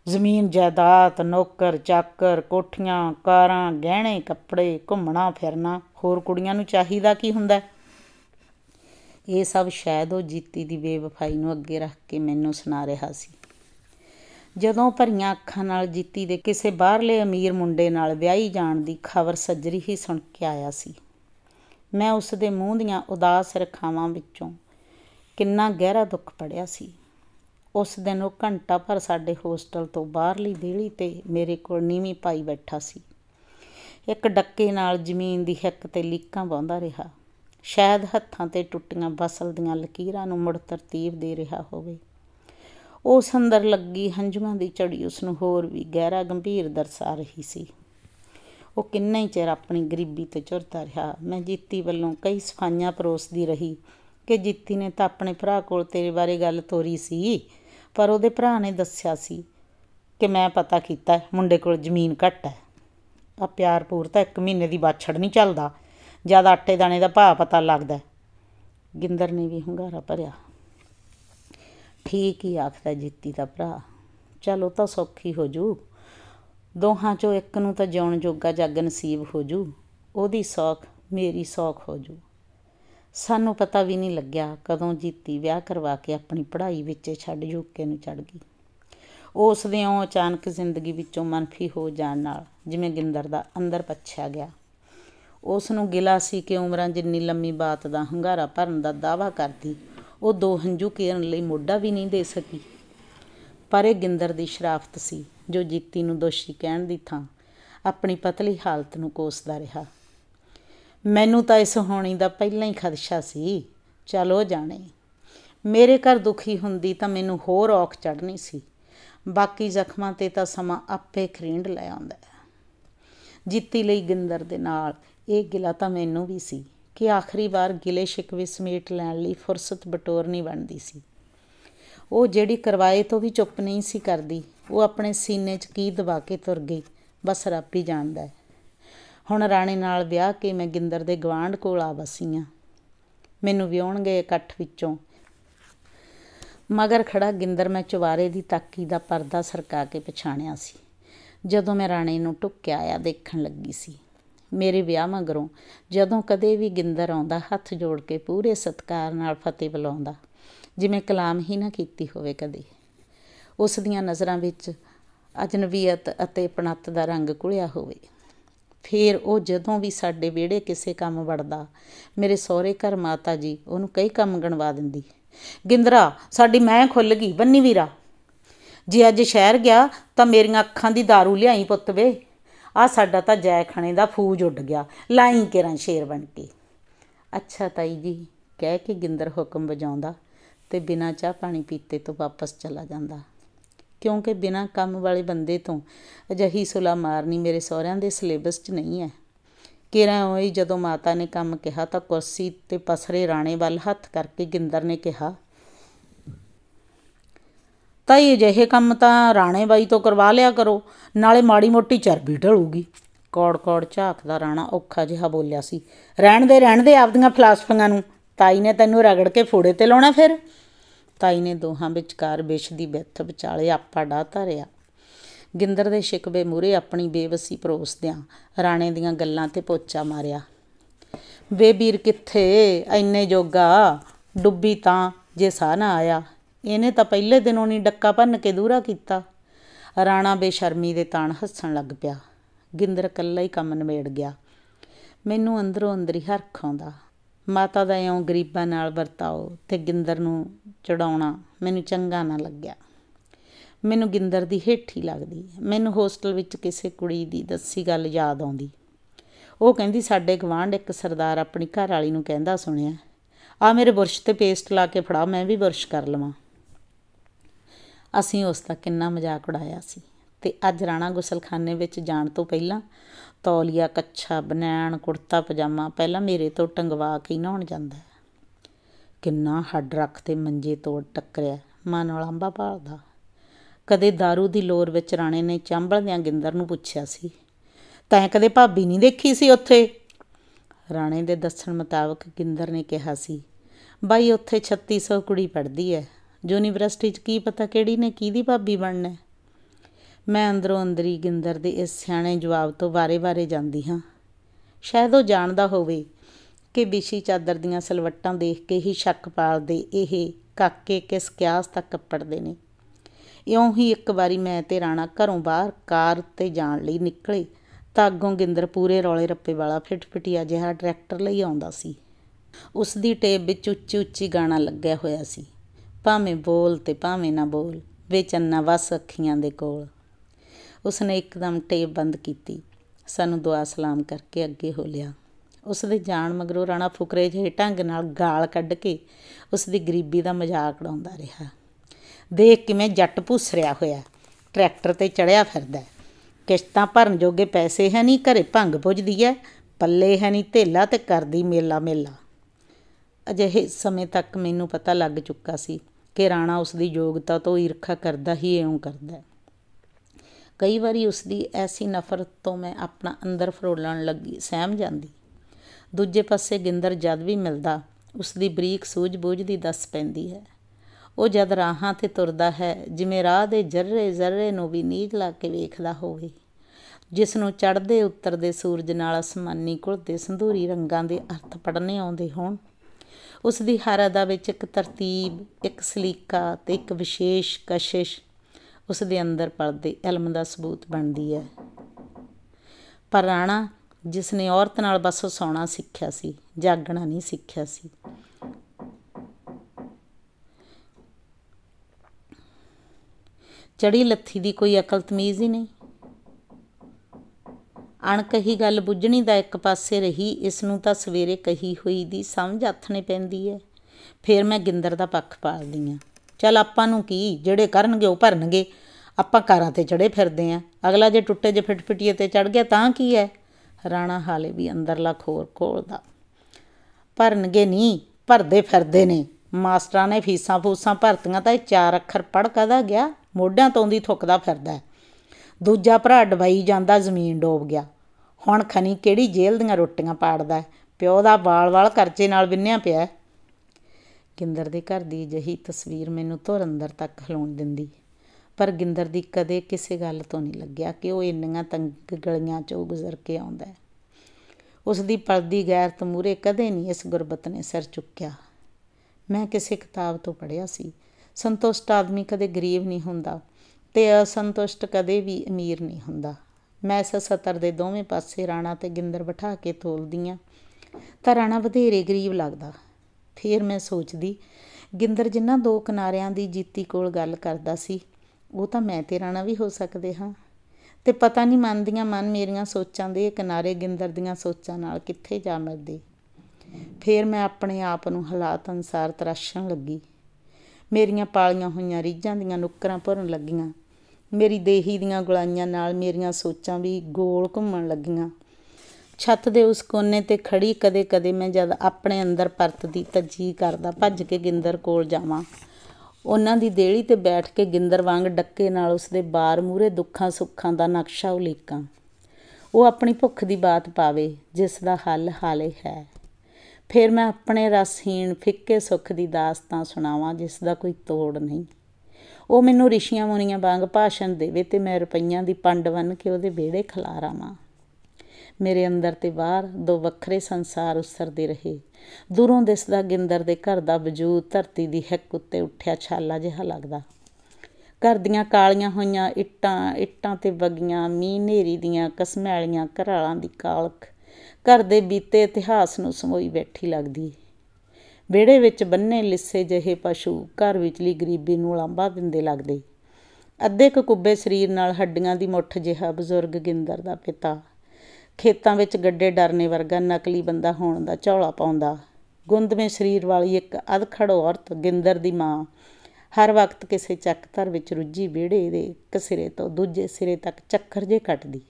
ਜ਼ਮੀਨ ਜਾਇਦਾਦ ਨੌਕਰ ਚਾਕਰ ਕੋਠੀਆਂ ਕਾਰਾਂ ਗਹਿਣੇ ਕੱਪੜੇ ਘੁੰਮਣਾ ਫਿਰਨਾ ਹੋਰ ਕੁੜੀਆਂ ਨੂੰ ਚਾਹੀਦਾ ਕੀ ਹੁੰਦਾ ਇਹ ਸਭ ਸ਼ਾਇਦ ਉਹ ਜੀਤੀ ਦੀ ਬੇਵਫਾਈ ਨੂੰ ਅੱਗੇ ਰੱਖ ਕੇ ਮੈਨੂੰ ਸੁਣਾ ਰਿਹਾ ਸੀ ਜਦੋਂ ਭਰੀਆਂ ਅੱਖਾਂ ਨਾਲ ਜੀਤੀ ਦੇ ਕਿਸੇ ਬਾਹਰਲੇ ਅਮੀਰ ਮੁੰਡੇ ਨਾਲ ਵਿਆਹੀ ਜਾਣ ਦੀ ਖਬਰ ਸੱਜਰੀ ਹੀ ਸੁਣ ਕੇ ਆਇਆ ਸੀ ਮੈਂ ਉਸ ਦੇ ਮੂੰਹ ਦੀਆਂ ਉਦਾਸ ਰਖਾਵਾਂ ਵਿੱਚੋਂ ਕਿੰਨਾ ਗਹਿਰਾ ਦੁੱਖ ਪੜਿਆ ਸੀ ਉਸ ਦਿਨ ਉਹ ਘੰਟਾ ਭਰ ਸਾਡੇ ਹੋਸਟਲ ਤੋਂ ਬਾਹਰਲੀ ਦੇਹਲੀ ਤੇ ਮੇਰੇ ਕੋਲ ਨੀਵੀਂ ਪਾਈ ਬੈਠਾ ਸੀ ਇੱਕ ਡੱਕੇ ਨਾਲ ਜ਼ਮੀਨ ਦੀ ਹਿੱਕ ਤੇ ਲੀਕਾਂ ਵਾਉਂਦਾ ਰਿਹਾ ਸ਼ਾਇਦ ਹੱਥਾਂ ਤੇ ਟੁੱਟੀਆਂ ਦੀਆਂ ਲਕੀਰਾਂ ਨੂੰ ਮੁੜ ਤਰਤੀਬ ਦੇ ਰਿਹਾ ਹੋਵੇ ਉਹ ਸੰਦਰ ਲੱਗੀ ਹੰਝੂਆਂ ਦੀ ਝੜੀ ਉਸ ਨੂੰ ਹੋਰ ਵੀ ਗਹਿਰਾ ਗੰਭੀਰ ਦਰਸਾ ਰਹੀ ਸੀ ਉਹ ਕਿੰਨਾ ਹੀ ਚਿਰ ਆਪਣੀ ਗਰੀਬੀ ਤੇ ਚੁਰਦਾ ਰਿਹਾ ਮੈਂ ਜੀਤੀ ਵੱਲੋਂ ਕਈ ਸਫਾਈਆਂ ਪਰੋਸਦੀ ਰਹੀ ਕਿ ਜੀਤੀ ਨੇ ਤਾਂ ਆਪਣੇ ਭਰਾ ਕੋਲ ਤੇਰੇ ਬਾਰੇ ਗੱਲ ਤੋਰੀ ਸੀ ਪਰ ਉਹਦੇ ਭਰਾ ਨੇ ਦੱਸਿਆ ਸੀ ਕਿ ਮੈਂ ਪਤਾ ਕੀਤਾ ਮੁੰਡੇ ਕੋਲ ਜ਼ਮੀਨ ਘੱਟ ਹੈ ਆ ਪਿਆਰ ਪੂਰ ਤਾਂ 1 ਮਹੀਨੇ ਦੀ ਬਾਛੜ ਨਹੀਂ ਚੱਲਦਾ ਜਦ ਆਟੇ ਦਾਣੇ ਦਾ ਭਾਅ ਪਤਾ ਲੱਗਦਾ ਗਿੰਦਰ ਨੇ ਵੀ ਹੰਗਾਰਾ ਭਰਿਆ ਠੀਕ ਹੀ ਆਖਦਾ ਜਿੱਤੀ ਦਾ ਭਰਾ ਚਲੋ ਤਾਂ ਸੌਖੀ ਹੋ ਜੂ ਦੋਹਾਂ ਚੋਂ ਇੱਕ ਨੂੰ ਤਾਂ ਜਿਉਣ ਜੋਗਾ ਜੱਗ ਨਸੀਬ ਹੋ ਜੂ ਉਹਦੀ ਸੌਖ ਮੇਰੀ ਸੌਖ ਹੋ ਜੂ ਸਾਨੂੰ ਪਤਾ ਵੀ ਨਹੀਂ ਲੱਗਿਆ ਕਦੋਂ ਜੀਤੀ ਵਿਆਹ ਕਰਵਾ ਕੇ ਆਪਣੀ ਪੜ੍ਹਾਈ ਵਿੱਚ ਛੱਡ ਯੂਕੇ ਨੂੰ ਚੜ ਗਈ ਉਸ ਦੇ ਉਹ ਅਚਾਨਕ ਜ਼ਿੰਦਗੀ ਵਿੱਚੋਂ ਮਨਫੀ ਹੋ ਜਾਣ ਨਾਲ ਜਿਵੇਂ ਗਿੰਦਰ ਦਾ ਅੰਦਰ ਪਛਿਆ ਗਿਆ ਉਸ ਨੂੰ ਗਿਲਾ ਸੀ ਕਿ ਉਮਰਾਂ ਜਿੰਨੀ ਲੰਮੀ ਬਾਤ ਦਾ ਹੰਗਾਰਾ ਭਰਨ ਦਾ ਦਾਵਾ ਕਰਦੀ ਉਹ ਦੋ ਹੰਝੂ ਕੇਰਨ ਲਈ ਮੋਢਾ ਵੀ ਨਹੀਂ ਦੇ ਸਕੀ ਪਰ ਇਹ ਗਿੰਦਰ ਦੀ ਸ਼ਰਾਫਤ ਸੀ ਜੋ ਜੀਤੀ ਨੂੰ ਦੋਸ਼ੀ ਕਹਿਣ ਦੀ ਥਾਂ ਆਪਣੀ ਪਤਲੀ ਹਾਲਤ ਨੂੰ ਕੋਸਦਾ ਰਿਹਾ ਮੈਨੂੰ ਤਾਂ ਇਸ ਹੋਣੀ ਦਾ ਪਹਿਲਾਂ ਹੀ ਖਦਸ਼ਾ ਸੀ ਚਲੋ ਜਾਣੇ ਮੇਰੇ ਘਰ ਦੁਖੀ ਹੁੰਦੀ ਤਾਂ ਮੈਨੂੰ ਹੋਰ ਔਖ ਚੜਨੀ ਸੀ ਬਾਕੀ ਜ਼ਖਮਾਂ ਤੇ ਤਾਂ ਸਮਾਂ ਆਪੇ ਖਰੀਂਡ ਲੈ ਆਉਂਦਾ ਜਿੱਤੀ ਲਈ ਗਿੰਦਰ ਦੇ ਨਾਲ ਇਹ ਗਿਲਾ ਤਾਂ ਮੈਨੂੰ ਵੀ ਸੀ ਕਿ ਆਖਰੀ ਵਾਰ ਗਿਲੇ ਸ਼ਿਕਵੇ ਸਮੇਟ ਲੈਣ ਲਈ ਫੁਰਸਤ ਬਟੋਰਨੀ ਬਣਦੀ ਸੀ ਉਹ ਜਿਹੜੀ ਕਰਵਾਏ ਤੋਂ ਵੀ ਚੁੱਪ ਨਹੀਂ ਸੀ ਕਰਦੀ ਉਹ ਆਪਣੇ ਸੀਨੇ 'ਚ ਕੀ ਦਬਾ ਕੇ ਤੁਰ ਗਈ ਬਸ ਰੱਬ ਹੀ ਜਾਣਦਾ ਹੈ ਹੁਣ ਰਾਣੀ ਨਾਲ ਵਿਆਹ ਕੇ ਮੈਂ ਗਿੰਦਰ ਦੇ ਗਵਾਂਢ ਕੋਲ ਆ ਵਸੀਆਂ ਮੈਨੂੰ ਵਿਆਉਣਗੇ ਇਕੱਠ ਵਿੱਚੋਂ ਮਗਰ ਖੜਾ ਗਿੰਦਰ ਮੈਂ ਚਵਾਰੇ ਦੀ ਤਾਕੀ ਦਾ ਪਰਦਾ ਸਰਕਾ ਕੇ ਪਛਾਣਿਆ ਸੀ ਜਦੋਂ ਮੈਂ ਰਾਣੀ ਨੂੰ ਟੁੱਕਿਆ ਆਇਆ ਦੇਖਣ ਲੱਗੀ ਸੀ ਮੇਰੇ ਵਿਆਹ ਮਗਰੋਂ ਜਦੋਂ ਕਦੇ ਵੀ ਗਿੰਦਰ ਆਉਂਦਾ ਹੱਥ ਜੋੜ ਕੇ ਪੂਰੇ ਸਤਕਾਰ ਨਾਲ ਫਤਿਹ ਬੁਲਾਉਂਦਾ ਜਿਵੇਂ ਕਲਾਮ ਹੀ ਨਾ ਕੀਤੀ ਹੋਵੇ ਕਦੇ ਉਸ ਦੀਆਂ ਨਜ਼ਰਾਂ ਵਿੱਚ ਅਜਨਬੀਅਤ ਅਤੇ ਪਣਤ ਦਾ ਰੰਗ ਕੁਲਿਆ ਹੋਵੇ ਫੇਰ ਉਹ ਜਦੋਂ ਵੀ ਸਾਡੇ ਵਿਹੜੇ ਕਿਸੇ ਕੰਮ ਵੜਦਾ ਮੇਰੇ ਸਹੁਰੇ ਘਰ ਮਾਤਾ ਜੀ ਉਹਨੂੰ ਕਈ ਕੰਮ ਗਣਵਾ ਦਿੰਦੀ ਗਿੰਦਰਾ ਸਾਡੀ ਮੈਂ ਖੁੱਲ ਗਈ ਬੰਨੀ ਵੀਰਾ ਜੇ ਅੱਜ ਸ਼ਹਿਰ ਗਿਆ ਤਾਂ ਮੇਰੀਆਂ ਅੱਖਾਂ ਦੀ दारू ਲਿਆਈ ਪੁੱਤ ਵੇ ਆ ਸਾਡਾ ਤਾਂ ਜੈਖਣੇ ਦਾ ਫੂਜ ਉੱਡ ਗਿਆ ਲਾਈ ਕਿਰਾਂ ਸ਼ੇਰ ਬਣ ਕੇ ਅੱਛਾ ਤਾਈ ਜੀ ਕਹਿ ਕੇ ਗਿੰਦਰ ਹੁਕਮ ਵਜਾਉਂਦਾ ਤੇ ਬਿਨਾਂ ਚਾਹ ਪਾਣੀ ਪੀਤੇ ਤੋਂ ਵਾਪਸ ਚਲਾ ਜਾਂਦਾ ਕਿਉਂਕਿ ਬਿਨਾਂ ਕੰਮ ਵਾਲੇ ਬੰਦੇ ਤੋਂ ਅਜਹੀ ਸੁਲਾ ਮਾਰਨੀ ਮੇਰੇ ਸਹੁਰਿਆਂ ਦੇ ਸਿਲੇਬਸ 'ਚ ਨਹੀਂ ਹੈ ਕਿਰਾਂ ਹੋਈ ਜਦੋਂ ਮਾਤਾ ਨੇ ਕੰਮ ਕਿਹਾ ਤਾਂ ਕੁਰਸੀ ਤੇ ਪਸਰੇ ਰਾਣੇ ਵੱਲ ਹੱਥ ਕਰਕੇ ਗਿੰਦਰ ਨੇ ਕਿਹਾ ਤਾਂ ਇਹ ਜਿਹੇ ਕੰਮ ਤਾਂ ਰਾਣੇ ਬਾਈ ਤੋਂ ਕਰਵਾ ਲਿਆ ਕਰੋ ਨਾਲੇ ਮਾੜੀ ਮੋਟੀ ਚਰਬੀ ਢਲੂਗੀ ਕੋੜ ਕੋੜ ਝਾਕਦਾ ਰਾਣਾ ਔਖਾ ਜਿਹਾ ਬੋਲਿਆ ਸੀ ਰਹਿਣ ਦੇ ਰਹਿਣ ਦੇ ਆਪਦੀਆਂ ਫਲਾਸਫੀਆਂ ਨੂੰ ਤਾਈ ਨੇ ਤੈਨੂੰ ਰਗੜ ਕੇ ਫੋੜੇ ਤੇ ਲਾਉਣਾ ਫਿਰ ਤਾਈ ਨੇ ਦੋਹਾਂ ਵਿਚਕਾਰ ਵਿਸ਼ ਦੀ ਬਿੱਥ ਵਿਚਾਲੇ ਆਪਾ ਡਾ ਧਾਰਿਆ ਗਿੰਦਰ ਦੇ ਸ਼ਿਕਵੇ ਮੂਰੇ ਆਪਣੀ ਬੇਵਸੀ ਪਰੋਸਦਿਆਂ ਰਾਣੇ ਦੀਆਂ ਗੱਲਾਂ ਤੇ ਪੋਚਾ ਮਾਰਿਆ ਵੇ ਵੀਰ ਕਿੱਥੇ ਐਨੇ ਜੋਗਾ ਡੁੱਬੀ ਤਾਂ ਜੇ ਸਾਹ ਨਾ ਆਇਆ ਇਹਨੇ ਤਾਂ ਪਹਿਲੇ ਦਿਨੋਂ ਨਹੀਂ ਡੱਕਾ ਭੰਨ ਕੇ ਦੂਰਾ ਕੀਤਾ ਰਾਣਾ ਬੇਸ਼ਰਮੀ ਦੇ ਤਾਣ ਹੱਸਣ ਲੱਗ ਪਿਆ ਗਿੰਦਰ ਕੱਲਾ ਹੀ ਕੰਮ ਨਵੇੜ ਗਿਆ ਮੈਨੂੰ ਅੰਦਰੋਂ ਅੰਦਰੀ ਹਰਖ ਆਉਂਦਾ ਮਾਤਾ ਦਾ ਇਉਂ ਗਰੀਬਾਂ ਨਾਲ ਵਰਤਾਓ ਤੇ ਗਿੰਦਰ ਨੂੰ ਚੜਾਉਣਾ ਮੈਨੂੰ ਚੰਗਾ ਨਾ ਲੱਗਿਆ ਮੈਨੂੰ ਗਿੰਦਰ ਦੀ ਹੇਠੀ ਲੱਗਦੀ ਮੈਨੂੰ ਹੋਸਟਲ ਵਿੱਚ ਕਿਸੇ ਕੁੜੀ ਦੀ ਦੱਸੀ ਗੱਲ ਯਾਦ ਆਉਂਦੀ ਉਹ ਕਹਿੰਦੀ ਸਾਡੇ ਗਵਾਂਢ ਇੱਕ ਸਰਦਾਰ ਆਪਣੀ ਘਰ ਵਾਲੀ ਨੂੰ ਕਹਿੰਦਾ ਸੁਣਿਆ ਆ ਮੇਰੇ ਬੁਰਸ਼ ਤੇ ਪੇਸਟ ਲਾ ਕੇ ਫੜਾ ਮੈਂ ਵੀ ਬੁਰਸ਼ ਕਰ ਲਵਾਂ ਅਸੀਂ ਉਸ ਦਾ ਕਿੰਨਾ ਮਜ਼ਾਕ ਉਡਾਇਆ ਸੀ ਤੇ ਅੱਜ ਰਾਣਾ ਗੁਸਲਖਾਨੇ ਵਿੱਚ ਜਾਣ ਤੋਂ ਪਹਿਲਾਂ ਤੌਲੀਆ ਕੱਛਾ ਬਨੈਣ ਕੁੜਤਾ ਪਜਾਮਾ ਪਹਿਲਾਂ ਮੇਰੇ ਤੋਂ ਟੰਗਵਾ ਕੇ ਨਹਾਉਣ ਜਾਂਦਾ ਕਿੰਨਾ ਹੱਡ ਰੱਖ ਤੇ ਮੰਜੇ ਤੋੜ ਟੱਕਰਿਆ ਮਨ ਉਲਾਂਬਾ ਭਾਲਦਾ ਕਦੇ दारू ਦੀ ਲੋਰ ਵਿੱਚ ਰਾਣੇ ਨੇ ਚਾਂਬਲਦਿਆਂ ਗਿੰਦਰ ਨੂੰ ਪੁੱਛਿਆ ਸੀ ਤੈਂ ਕਦੇ ਭਾਬੀ ਨਹੀਂ ਦੇਖੀ ਸੀ ਉੱਥੇ ਰਾਣੇ ਦੇ ਦੱਸਣ ਮੁਤਾਬਕ ਗਿੰਦਰ ਨੇ ਕਿਹਾ ਸੀ ਬਾਈ ਉੱਥੇ 3600 ਕੁੜੀ ਪੜਦੀ ਐ ਯੂਨੀਵਰਸਿਟੀ 'ਚ ਕੀ ਪਤਾ ਕਿਹੜੀ ਨੇ ਕਿਹਦੀ ਭਾਬੀ ਬਣਨਾ ਮੈਂ ਅੰਦਰੋਂ ਅੰਦਰੀ ਗਿੰਦਰ ਦੇ ਇਸ ਸਿਆਣੇ ਜਵਾਬ ਤੋਂ ਵਾਰੇ-ਵਾਰੇ ਜਾਂਦੀ ਹਾਂ ਸ਼ਾਇਦ ਉਹ ਜਾਣਦਾ ਹੋਵੇ ਕਿ ਬਿਸ਼ੀ ਚਾਦਰ ਦੀਆਂ ਸਲਵਟਾਂ ਦੇਖ ਕੇ ਹੀ ਸ਼ੱਕ ਪਾਲਦੇ ਇਹ ਕਾਕੇ ਕਿਸ ਕਿਆਸ ਤੱਕ ਕੱਪੜਦੇ ਨੇ ਇਉਂ ਹੀ ਇੱਕ ਵਾਰੀ ਮੈਂ ਤੇ ਰਾਣਾ ਘਰੋਂ ਬਾਹਰ ਕਾਰ ਤੇ ਜਾਣ ਲਈ ਨਿਕਲੇ ਤਾਂ ਅੱਗੋਂ ਗਿੰਦਰ ਪੂਰੇ ਰੌਲੇ ਰੱਪੇ ਵਾਲਾ ਫਿਟਫਟਿਆ ਜਿਹਾ ਟਰੈਕਟਰ ਲਈ ਆਉਂਦਾ ਸੀ ਉਸ ਦੀ ਟੇਪ ਵਿੱਚ ਉੱਚੀ ਉੱਚੀ ਗਾਣਾ ਲੱਗਿਆ ਹੋਇਆ ਸੀ ਭਾਵੇਂ ਬੋਲ ਤੇ ਭਾਵੇਂ ਨਾ ਬੋਲ ਵੇ ਚੰਨਾ ਵਸ ਅੱਖੀਆਂ ਦੇ ਕੋਲ ਉਸਨੇ ਇੱਕਦਮ ਟੇਪ ਬੰਦ ਕੀਤੀ ਸਾਨੂੰ ਦੁਆ ਸਲਾਮ ਕਰਕੇ ਅੱਗੇ ਹੋ ਲਿਆ ਉਸ ਦੇ ਜਾਣ ਮਗਰੋਂ ਰਾਣਾ ਫੁਕਰੇ ਜਿਹੇ ਢੰਗ ਨਾਲ ਗਾਲ ਕੱਢ ਕੇ ਉਸ ਦੀ ਗਰੀਬੀ ਦਾ ਮਜ਼ਾਕ ਉਡਾਉਂਦਾ ਰਿਹਾ ਦੇਖ ਕਿਵੇਂ ਜੱਟ ਭੁਸਰਿਆ ਹੋਇਆ ਟਰੈਕਟਰ ਤੇ ਚੜਿਆ ਫਿਰਦਾ ਕਿਸ਼ਤਾਂ ਭਰਨ ਜੋਗੇ ਪੈਸੇ ਹੈ ਨਹੀਂ ਘਰੇ ਭੰਗ ਪੁੱਜਦੀ ਐ ਪੱਲੇ ਹੈ ਨਹੀਂ ਢੇਲਾ ਤੇ ਕਰਦੀ ਮੇਲਾ ਮੇਲਾ ਅਜਿਹੇ ਸਮੇਂ ਤੱਕ ਮੈਨੂੰ ਪਤਾ ਲੱਗ ਚੁੱਕਾ ਸੀ ਕਿ ਰਾਣਾ ਉਸ ਦੀ ਯੋਗਤਾ ਤੋਂ ਈਰਖਾ ਕਰਦਾ ਹੀ ਐਉਂ ਕਰਦਾ ਕਈ ਵਾਰੀ ਉਸ ਦੀ ਐਸੀ ਨਫ਼ਰਤ ਤੋਂ ਮੈਂ ਆਪਣਾ ਅੰਦਰ ਫਰੋਲਣ ਲੱਗੀ ਸਹਿਮ ਜਾਂਦੀ ਦੂਜੇ ਪਾਸੇ ਗਿੰਦਰ ਜਦ ਵੀ ਮਿਲਦਾ ਉਸ ਦੀ ਬਰੀਕ ਸੂਝ-ਬੂਝ ਦੀ ਦੱਸ ਪੈਂਦੀ ਹੈ ਉਹ ਜਦ ਰਾਹਾਂ ਤੇ ਤੁਰਦਾ ਹੈ ਜਿਵੇਂ ਰਾਹ ਦੇ ਜਰਰੇ ਜਰਰੇ ਨੂੰ ਵੀ ਨੀਂਦ ਲਾ ਕੇ ਵੇਖਦਾ ਹੋਵੇ ਜਿਸ ਨੂੰ ਚੜ੍ਹਦੇ ਉੱਤਰਦੇ ਸੂਰਜ ਨਾਲ ਅਸਮਾਨੀ ਦੇ ਸੰਧੂਰੀ ਰੰਗਾਂ ਦੇ ਅਰਥ ਪੜਨੇ ਆਉਂਦੇ ਹੋਣ ਉਸ ਦੀ ਹਰ ਅਦਾ ਵਿੱਚ ਇੱਕ ਤਰਤੀਬ ਇੱਕ ਸਲੀਕਾ ਤੇ ਇੱਕ ਵਿਸ਼ੇਸ਼ ਕਸ਼ਿਸ਼ ਉਸ ਦੇ ਅੰਦਰ ਪਰਦੇ ਇਲਮ ਦਾ ਸਬੂਤ ਬਣਦੀ ਹੈ ਪਰ ਰਾਣਾ ਜਿਸ ਨੇ ਔਰਤ ਨਾਲ ਬਸ ਸੌਣਾ ਸਿੱਖਿਆ ਸੀ ਜਾਗਣਾ ਨਹੀਂ ਸਿੱਖਿਆ ਸੀ ਚੜੀ ਲੱਥੀ ਦੀ ਕੋਈ ਅਕਲ ਤਮੀਜ਼ ਹੀ ਨਹੀਂ ਅਣ ਕਹੀ ਗੱਲ ਬੁੱਝਣੀ ਦਾ ਇੱਕ ਪਾਸੇ ਰਹੀ ਇਸ ਨੂੰ ਤਾਂ ਸਵੇਰੇ ਕਹੀ ਹੋਈ ਦੀ ਸਮਝ ਆਥਣੇ ਪੈਂਦੀ ਹੈ ਫੇਰ ਮੈਂ ਗਿੰਦਰ ਦਾ ਪੱਖ ਪਾਲਦੀ ਆ ਚਲ ਆਪਾਂ ਨੂੰ ਕੀ ਜਿਹੜੇ ਕਰਨਗੇ ਉਹ ਭਰਨਗੇ ਆਪਾਂ ਕਾਰਾਂ ਤੇ ਚੜੇ ਫਿਰਦੇ ਆਂ ਅਗਲਾ ਜੇ ਟੁੱਟੇ ਜੇ ਫਟਫਟੀਏ ਤੇ ਚੜ ਗਿਆ ਤਾਂ ਕੀ ਹੈ ਰਾਣਾ ਹਾਲੇ ਵੀ ਅੰਦਰਲਾ ਖੋਰ ਖੋਲਦਾ ਭਰਨਗੇ ਨਹੀਂ ਭਰਦੇ ਫਿਰਦੇ ਨੇ ਮਾਸਟਰਾਂ ਨੇ ਫੀਸਾਂ ਫੂਸਾਂ ਭਰਤੀਆਂ ਤਾਂ ਇਹ ਚਾਰ ਅੱਖਰ ਪੜ ਕਦਾ ਗਿਆ ਮੋਢਿਆਂ ਤੋਂ ਦੀ ਥੁੱਕਦਾ ਫਿਰਦਾ ਦੂਜਾ ਭਰਾ ਡਵਾਈ ਜਾਂਦਾ ਜ਼ਮੀਨ ਡੋਬ ਗਿਆ ਹੁਣ ਖਣੀ ਕਿਹੜੀ ਜੇਲ੍ਹ ਦੀਆਂ ਰੋਟੀਆਂ ਪਾੜਦਾ ਪਿਓ ਦਾ ਵਾਲ-ਵਾਲ ਕਰਜ਼ੇ ਨਾਲ ਵਿੰਨਿਆ ਪਿਆ ਗਿੰਦਰ ਦੇ ਘਰ ਦੀ ਜਹੀ ਤਸਵੀਰ ਮੈਨੂੰ ਧੁਰ ਅੰਦਰ ਤੱਕ ਖਲੋਣ ਦਿੰਦੀ ਪਰ ਗਿੰਦਰ ਦੀ ਕਦੇ ਕਿਸੇ ਗੱਲ ਤੋਂ ਨਹੀਂ ਲੱਗਿਆ ਕਿ ਉਹ ਇੰਨੀਆਂ ਤੰਗ ਗਲੀਆਂ ਚੋਂ ਗੁਜ਼ਰ ਕੇ ਆਉਂਦਾ ਹੈ ਉਸ ਦੀ ਪਰਦੀ ਗੈਰਤ ਮੂਰੇ ਕਦੇ ਨਹੀਂ ਇਸ ਗੁਰਬਤ ਨੇ ਸਿਰ ਚੁੱਕਿਆ ਮੈਂ ਕਿਸੇ ਕਿਤਾਬ ਤੋਂ ਪੜ੍ਹਿਆ ਸੀ ਸੰਤੁਸ਼ਟ ਆਦਮੀ ਕਦੇ ਗਰੀਬ ਨਹੀਂ ਹੁੰਦਾ ਤੇ ਅਸੰਤੁਸ਼ਟ ਕਦੇ ਵੀ ਅਮੀਰ ਨਹੀਂ ਹੁੰਦਾ ਮੈਂ ਇਸ ਸਤਰ ਦੇ ਦੋਵੇਂ ਪਾਸੇ ਰਾਣਾ ਤੇ ਗਿੰਦਰ ਬਿਠਾ ਕੇ ਤੋਲਦੀਆਂ ਤਾਂ ਰਾਣਾ ਵਧੇਰੇ ਗਰੀਬ ਲੱਗਦਾ ਫੇਰ ਮੈਂ ਸੋਚਦੀ ਗਿੰਦਰ ਜਿੰਨਾ ਦੋ ਕਿਨਾਰਿਆਂ ਦੀ ਜੀਤੀ ਕੋਲ ਗੱਲ ਕਰਦਾ ਸੀ ਉਹ ਤਾਂ ਮੈਂ ਤੇ ਰਾਣਾ ਵੀ ਹੋ ਸਕਦੇ ਹਾਂ ਤੇ ਪਤਾ ਨਹੀਂ ਮਨ ਦੀਆਂ ਮਨ ਮੇਰੀਆਂ ਸੋਚਾਂ ਦੇ ਕਿਨਾਰੇ ਗਿੰਦਰ ਦੀਆਂ ਸੋਚਾਂ ਨਾਲ ਕਿੱਥੇ ਜਾ ਮਿਲਦੇ ਫੇਰ ਮੈਂ ਆਪਣੇ ਆਪ ਨੂੰ ਹਾਲਾਤ ਅਨਸਾਰ ਤਰਾਸ਼ਣ ਲੱਗੀ ਮੇਰੀਆਂ ਪਾਲੀਆਂ ਹੋਈਆਂ ਰੀਝਾਂ ਦੀਆਂ ਨੁੱਕਰਾਂ ਭਰਨ ਲੱਗੀਆਂ ਮੇਰੀ ਦੇਹੀ ਦੀਆਂ ਗੁਲਾਈਆਂ ਨਾਲ ਮੇਰੀਆਂ ਸੋਚਾਂ ਵੀ ਗੋਲ ਘੁੰਮਣ ਲੱਗੀਆਂ ਛੱਤ ਦੇ ਉਸ ਕੋਨੇ ਤੇ ਖੜੀ ਕਦੇ-ਕਦੇ ਮੈਂ ਜਦ ਆਪਣੇ ਅੰਦਰ ਪਰਤਦੀ ਤਾਂ ਜੀ ਕਰਦਾ ਭੱਜ ਕੇ ਗਿੰਦਰ ਕੋਲ ਜਾਵਾਂ ਉਹਨਾਂ ਦੀ ਦੇੜੀ ਤੇ ਬੈਠ ਕੇ ਗਿੰਦਰ ਵਾਂਗ ਡੱਕੇ ਨਾਲ ਉਸ ਦੇ ਬਾਰ ਮੂਰੇ ਦੁੱਖਾਂ ਸੁੱਖਾਂ ਦਾ ਨਕਸ਼ਾ ਉਲੀਕਾਂ ਉਹ ਆਪਣੀ ਭੁੱਖ ਦੀ ਬਾਤ ਪਾਵੇ ਜਿਸ ਦਾ ਹੱਲ ਹਾਲੇ ਹੈ ਫਿਰ ਮੈਂ ਆਪਣੇ ਰਸਹੀਣ ਫਿੱਕੇ ਸੁੱਖ ਦੀ ਦਾਸਤਾਨ ਸੁਣਾਵਾਂ ਜਿਸ ਦਾ ਕੋਈ ਤੋੜ ਨਹੀਂ ਉਹ ਮੈਨੂੰ ਰਿਸ਼ੀਆਂ ਮੁਨੀਆਂ ਵਾਂਗ ਭਾਸ਼ਣ ਦੇਵੇ ਤੇ ਮੈਂ ਰੁਪਈਆਂ ਦੀ ਪੰਡ ਬਣ ਕੇ ਉਹਦੇ ਵਿਹੜੇ ਖਲਾਰਾਵਾਂ ਮੇਰੇ ਅੰਦਰ ਤੇ ਬਾਹਰ ਦੋ ਵੱਖਰੇ ਸੰਸਾਰ ਉਸਰਦੇ ਰਹੇ ਦੂਰੋਂ ਦਿਸਦਾ ਗਿੰਦਰ ਦੇ ਘਰ ਦਾ ਵਜੂਦ ਧਰਤੀ ਦੀ ਹੱਕ ਉੱਤੇ ਉੱਠਿਆ ਛਾਲਾ ਜਿਹਾ ਲੱਗਦਾ ਘਰ ਦੀਆਂ ਕਾਲੀਆਂ ਹੋਈਆਂ ਇੱਟਾਂ ਇੱਟਾਂ ਤੇ ਵਗੀਆਂ ਮੀਂਹ ਨੇਰੀ ਦੀਆਂ ਕਸਮੈਲੀਆਂ ਘਰਾਲਾਂ ਦੀ ਕਾਲਖ ਘਰ ਦੇ ਬੀਤੇ ਇਤਿਹਾਸ ਨੂੰ ਸਮੋਈ ਬੈਠੀ ਲੱਗਦੀ ਵੇੜੇ ਵਿੱਚ ਬੰਨੇ ਲਿੱਸੇ ਜਿਹੇ ਪਸ਼ੂ ਘਰ ਵਿੱਚਲੀ ਗਰੀਬੀ ਨੂੰ ਲਾਂਭਾ ਦਿੰਦੇ ਲੱਗਦੇ ਅੱਧੇ ਕੁੱਬੇ ਸਰੀਰ ਨਾਲ ਹੱਡੀਆਂ ਦੀ ਮੁੱਠ ਜਿਹਾ ਬਜ਼ੁਰਗ ਗਿੰਦਰ ਦਾ ਪਿਤਾ ਖੇਤਾਂ ਵਿੱਚ ਗੱਡੇ ਡਰਨੇ ਵਰਗਾ ਨਕਲੀ ਬੰਦਾ ਹੋਣ ਦਾ ਝੌਲਾ ਪਾਉਂਦਾ ਗੁੰਦਵੇਂ ਸਰੀਰ ਵਾਲੀ ਇੱਕ ਅਧਖੜ ਔਰਤ ਗਿੰਦਰ ਦੀ ਮਾਂ ਹਰ ਵਕਤ ਕਿਸੇ ਚੱਕਰ ਵਿੱਚ ਰੁੱਝੀ ਵਿੜੇ ਦੇ ਇੱਕ ਸਿਰੇ ਤੋਂ ਦੂਜੇ ਸਿਰੇ ਤੱਕ ਚੱਕਰ ਜੇ ਕੱਟਦੀ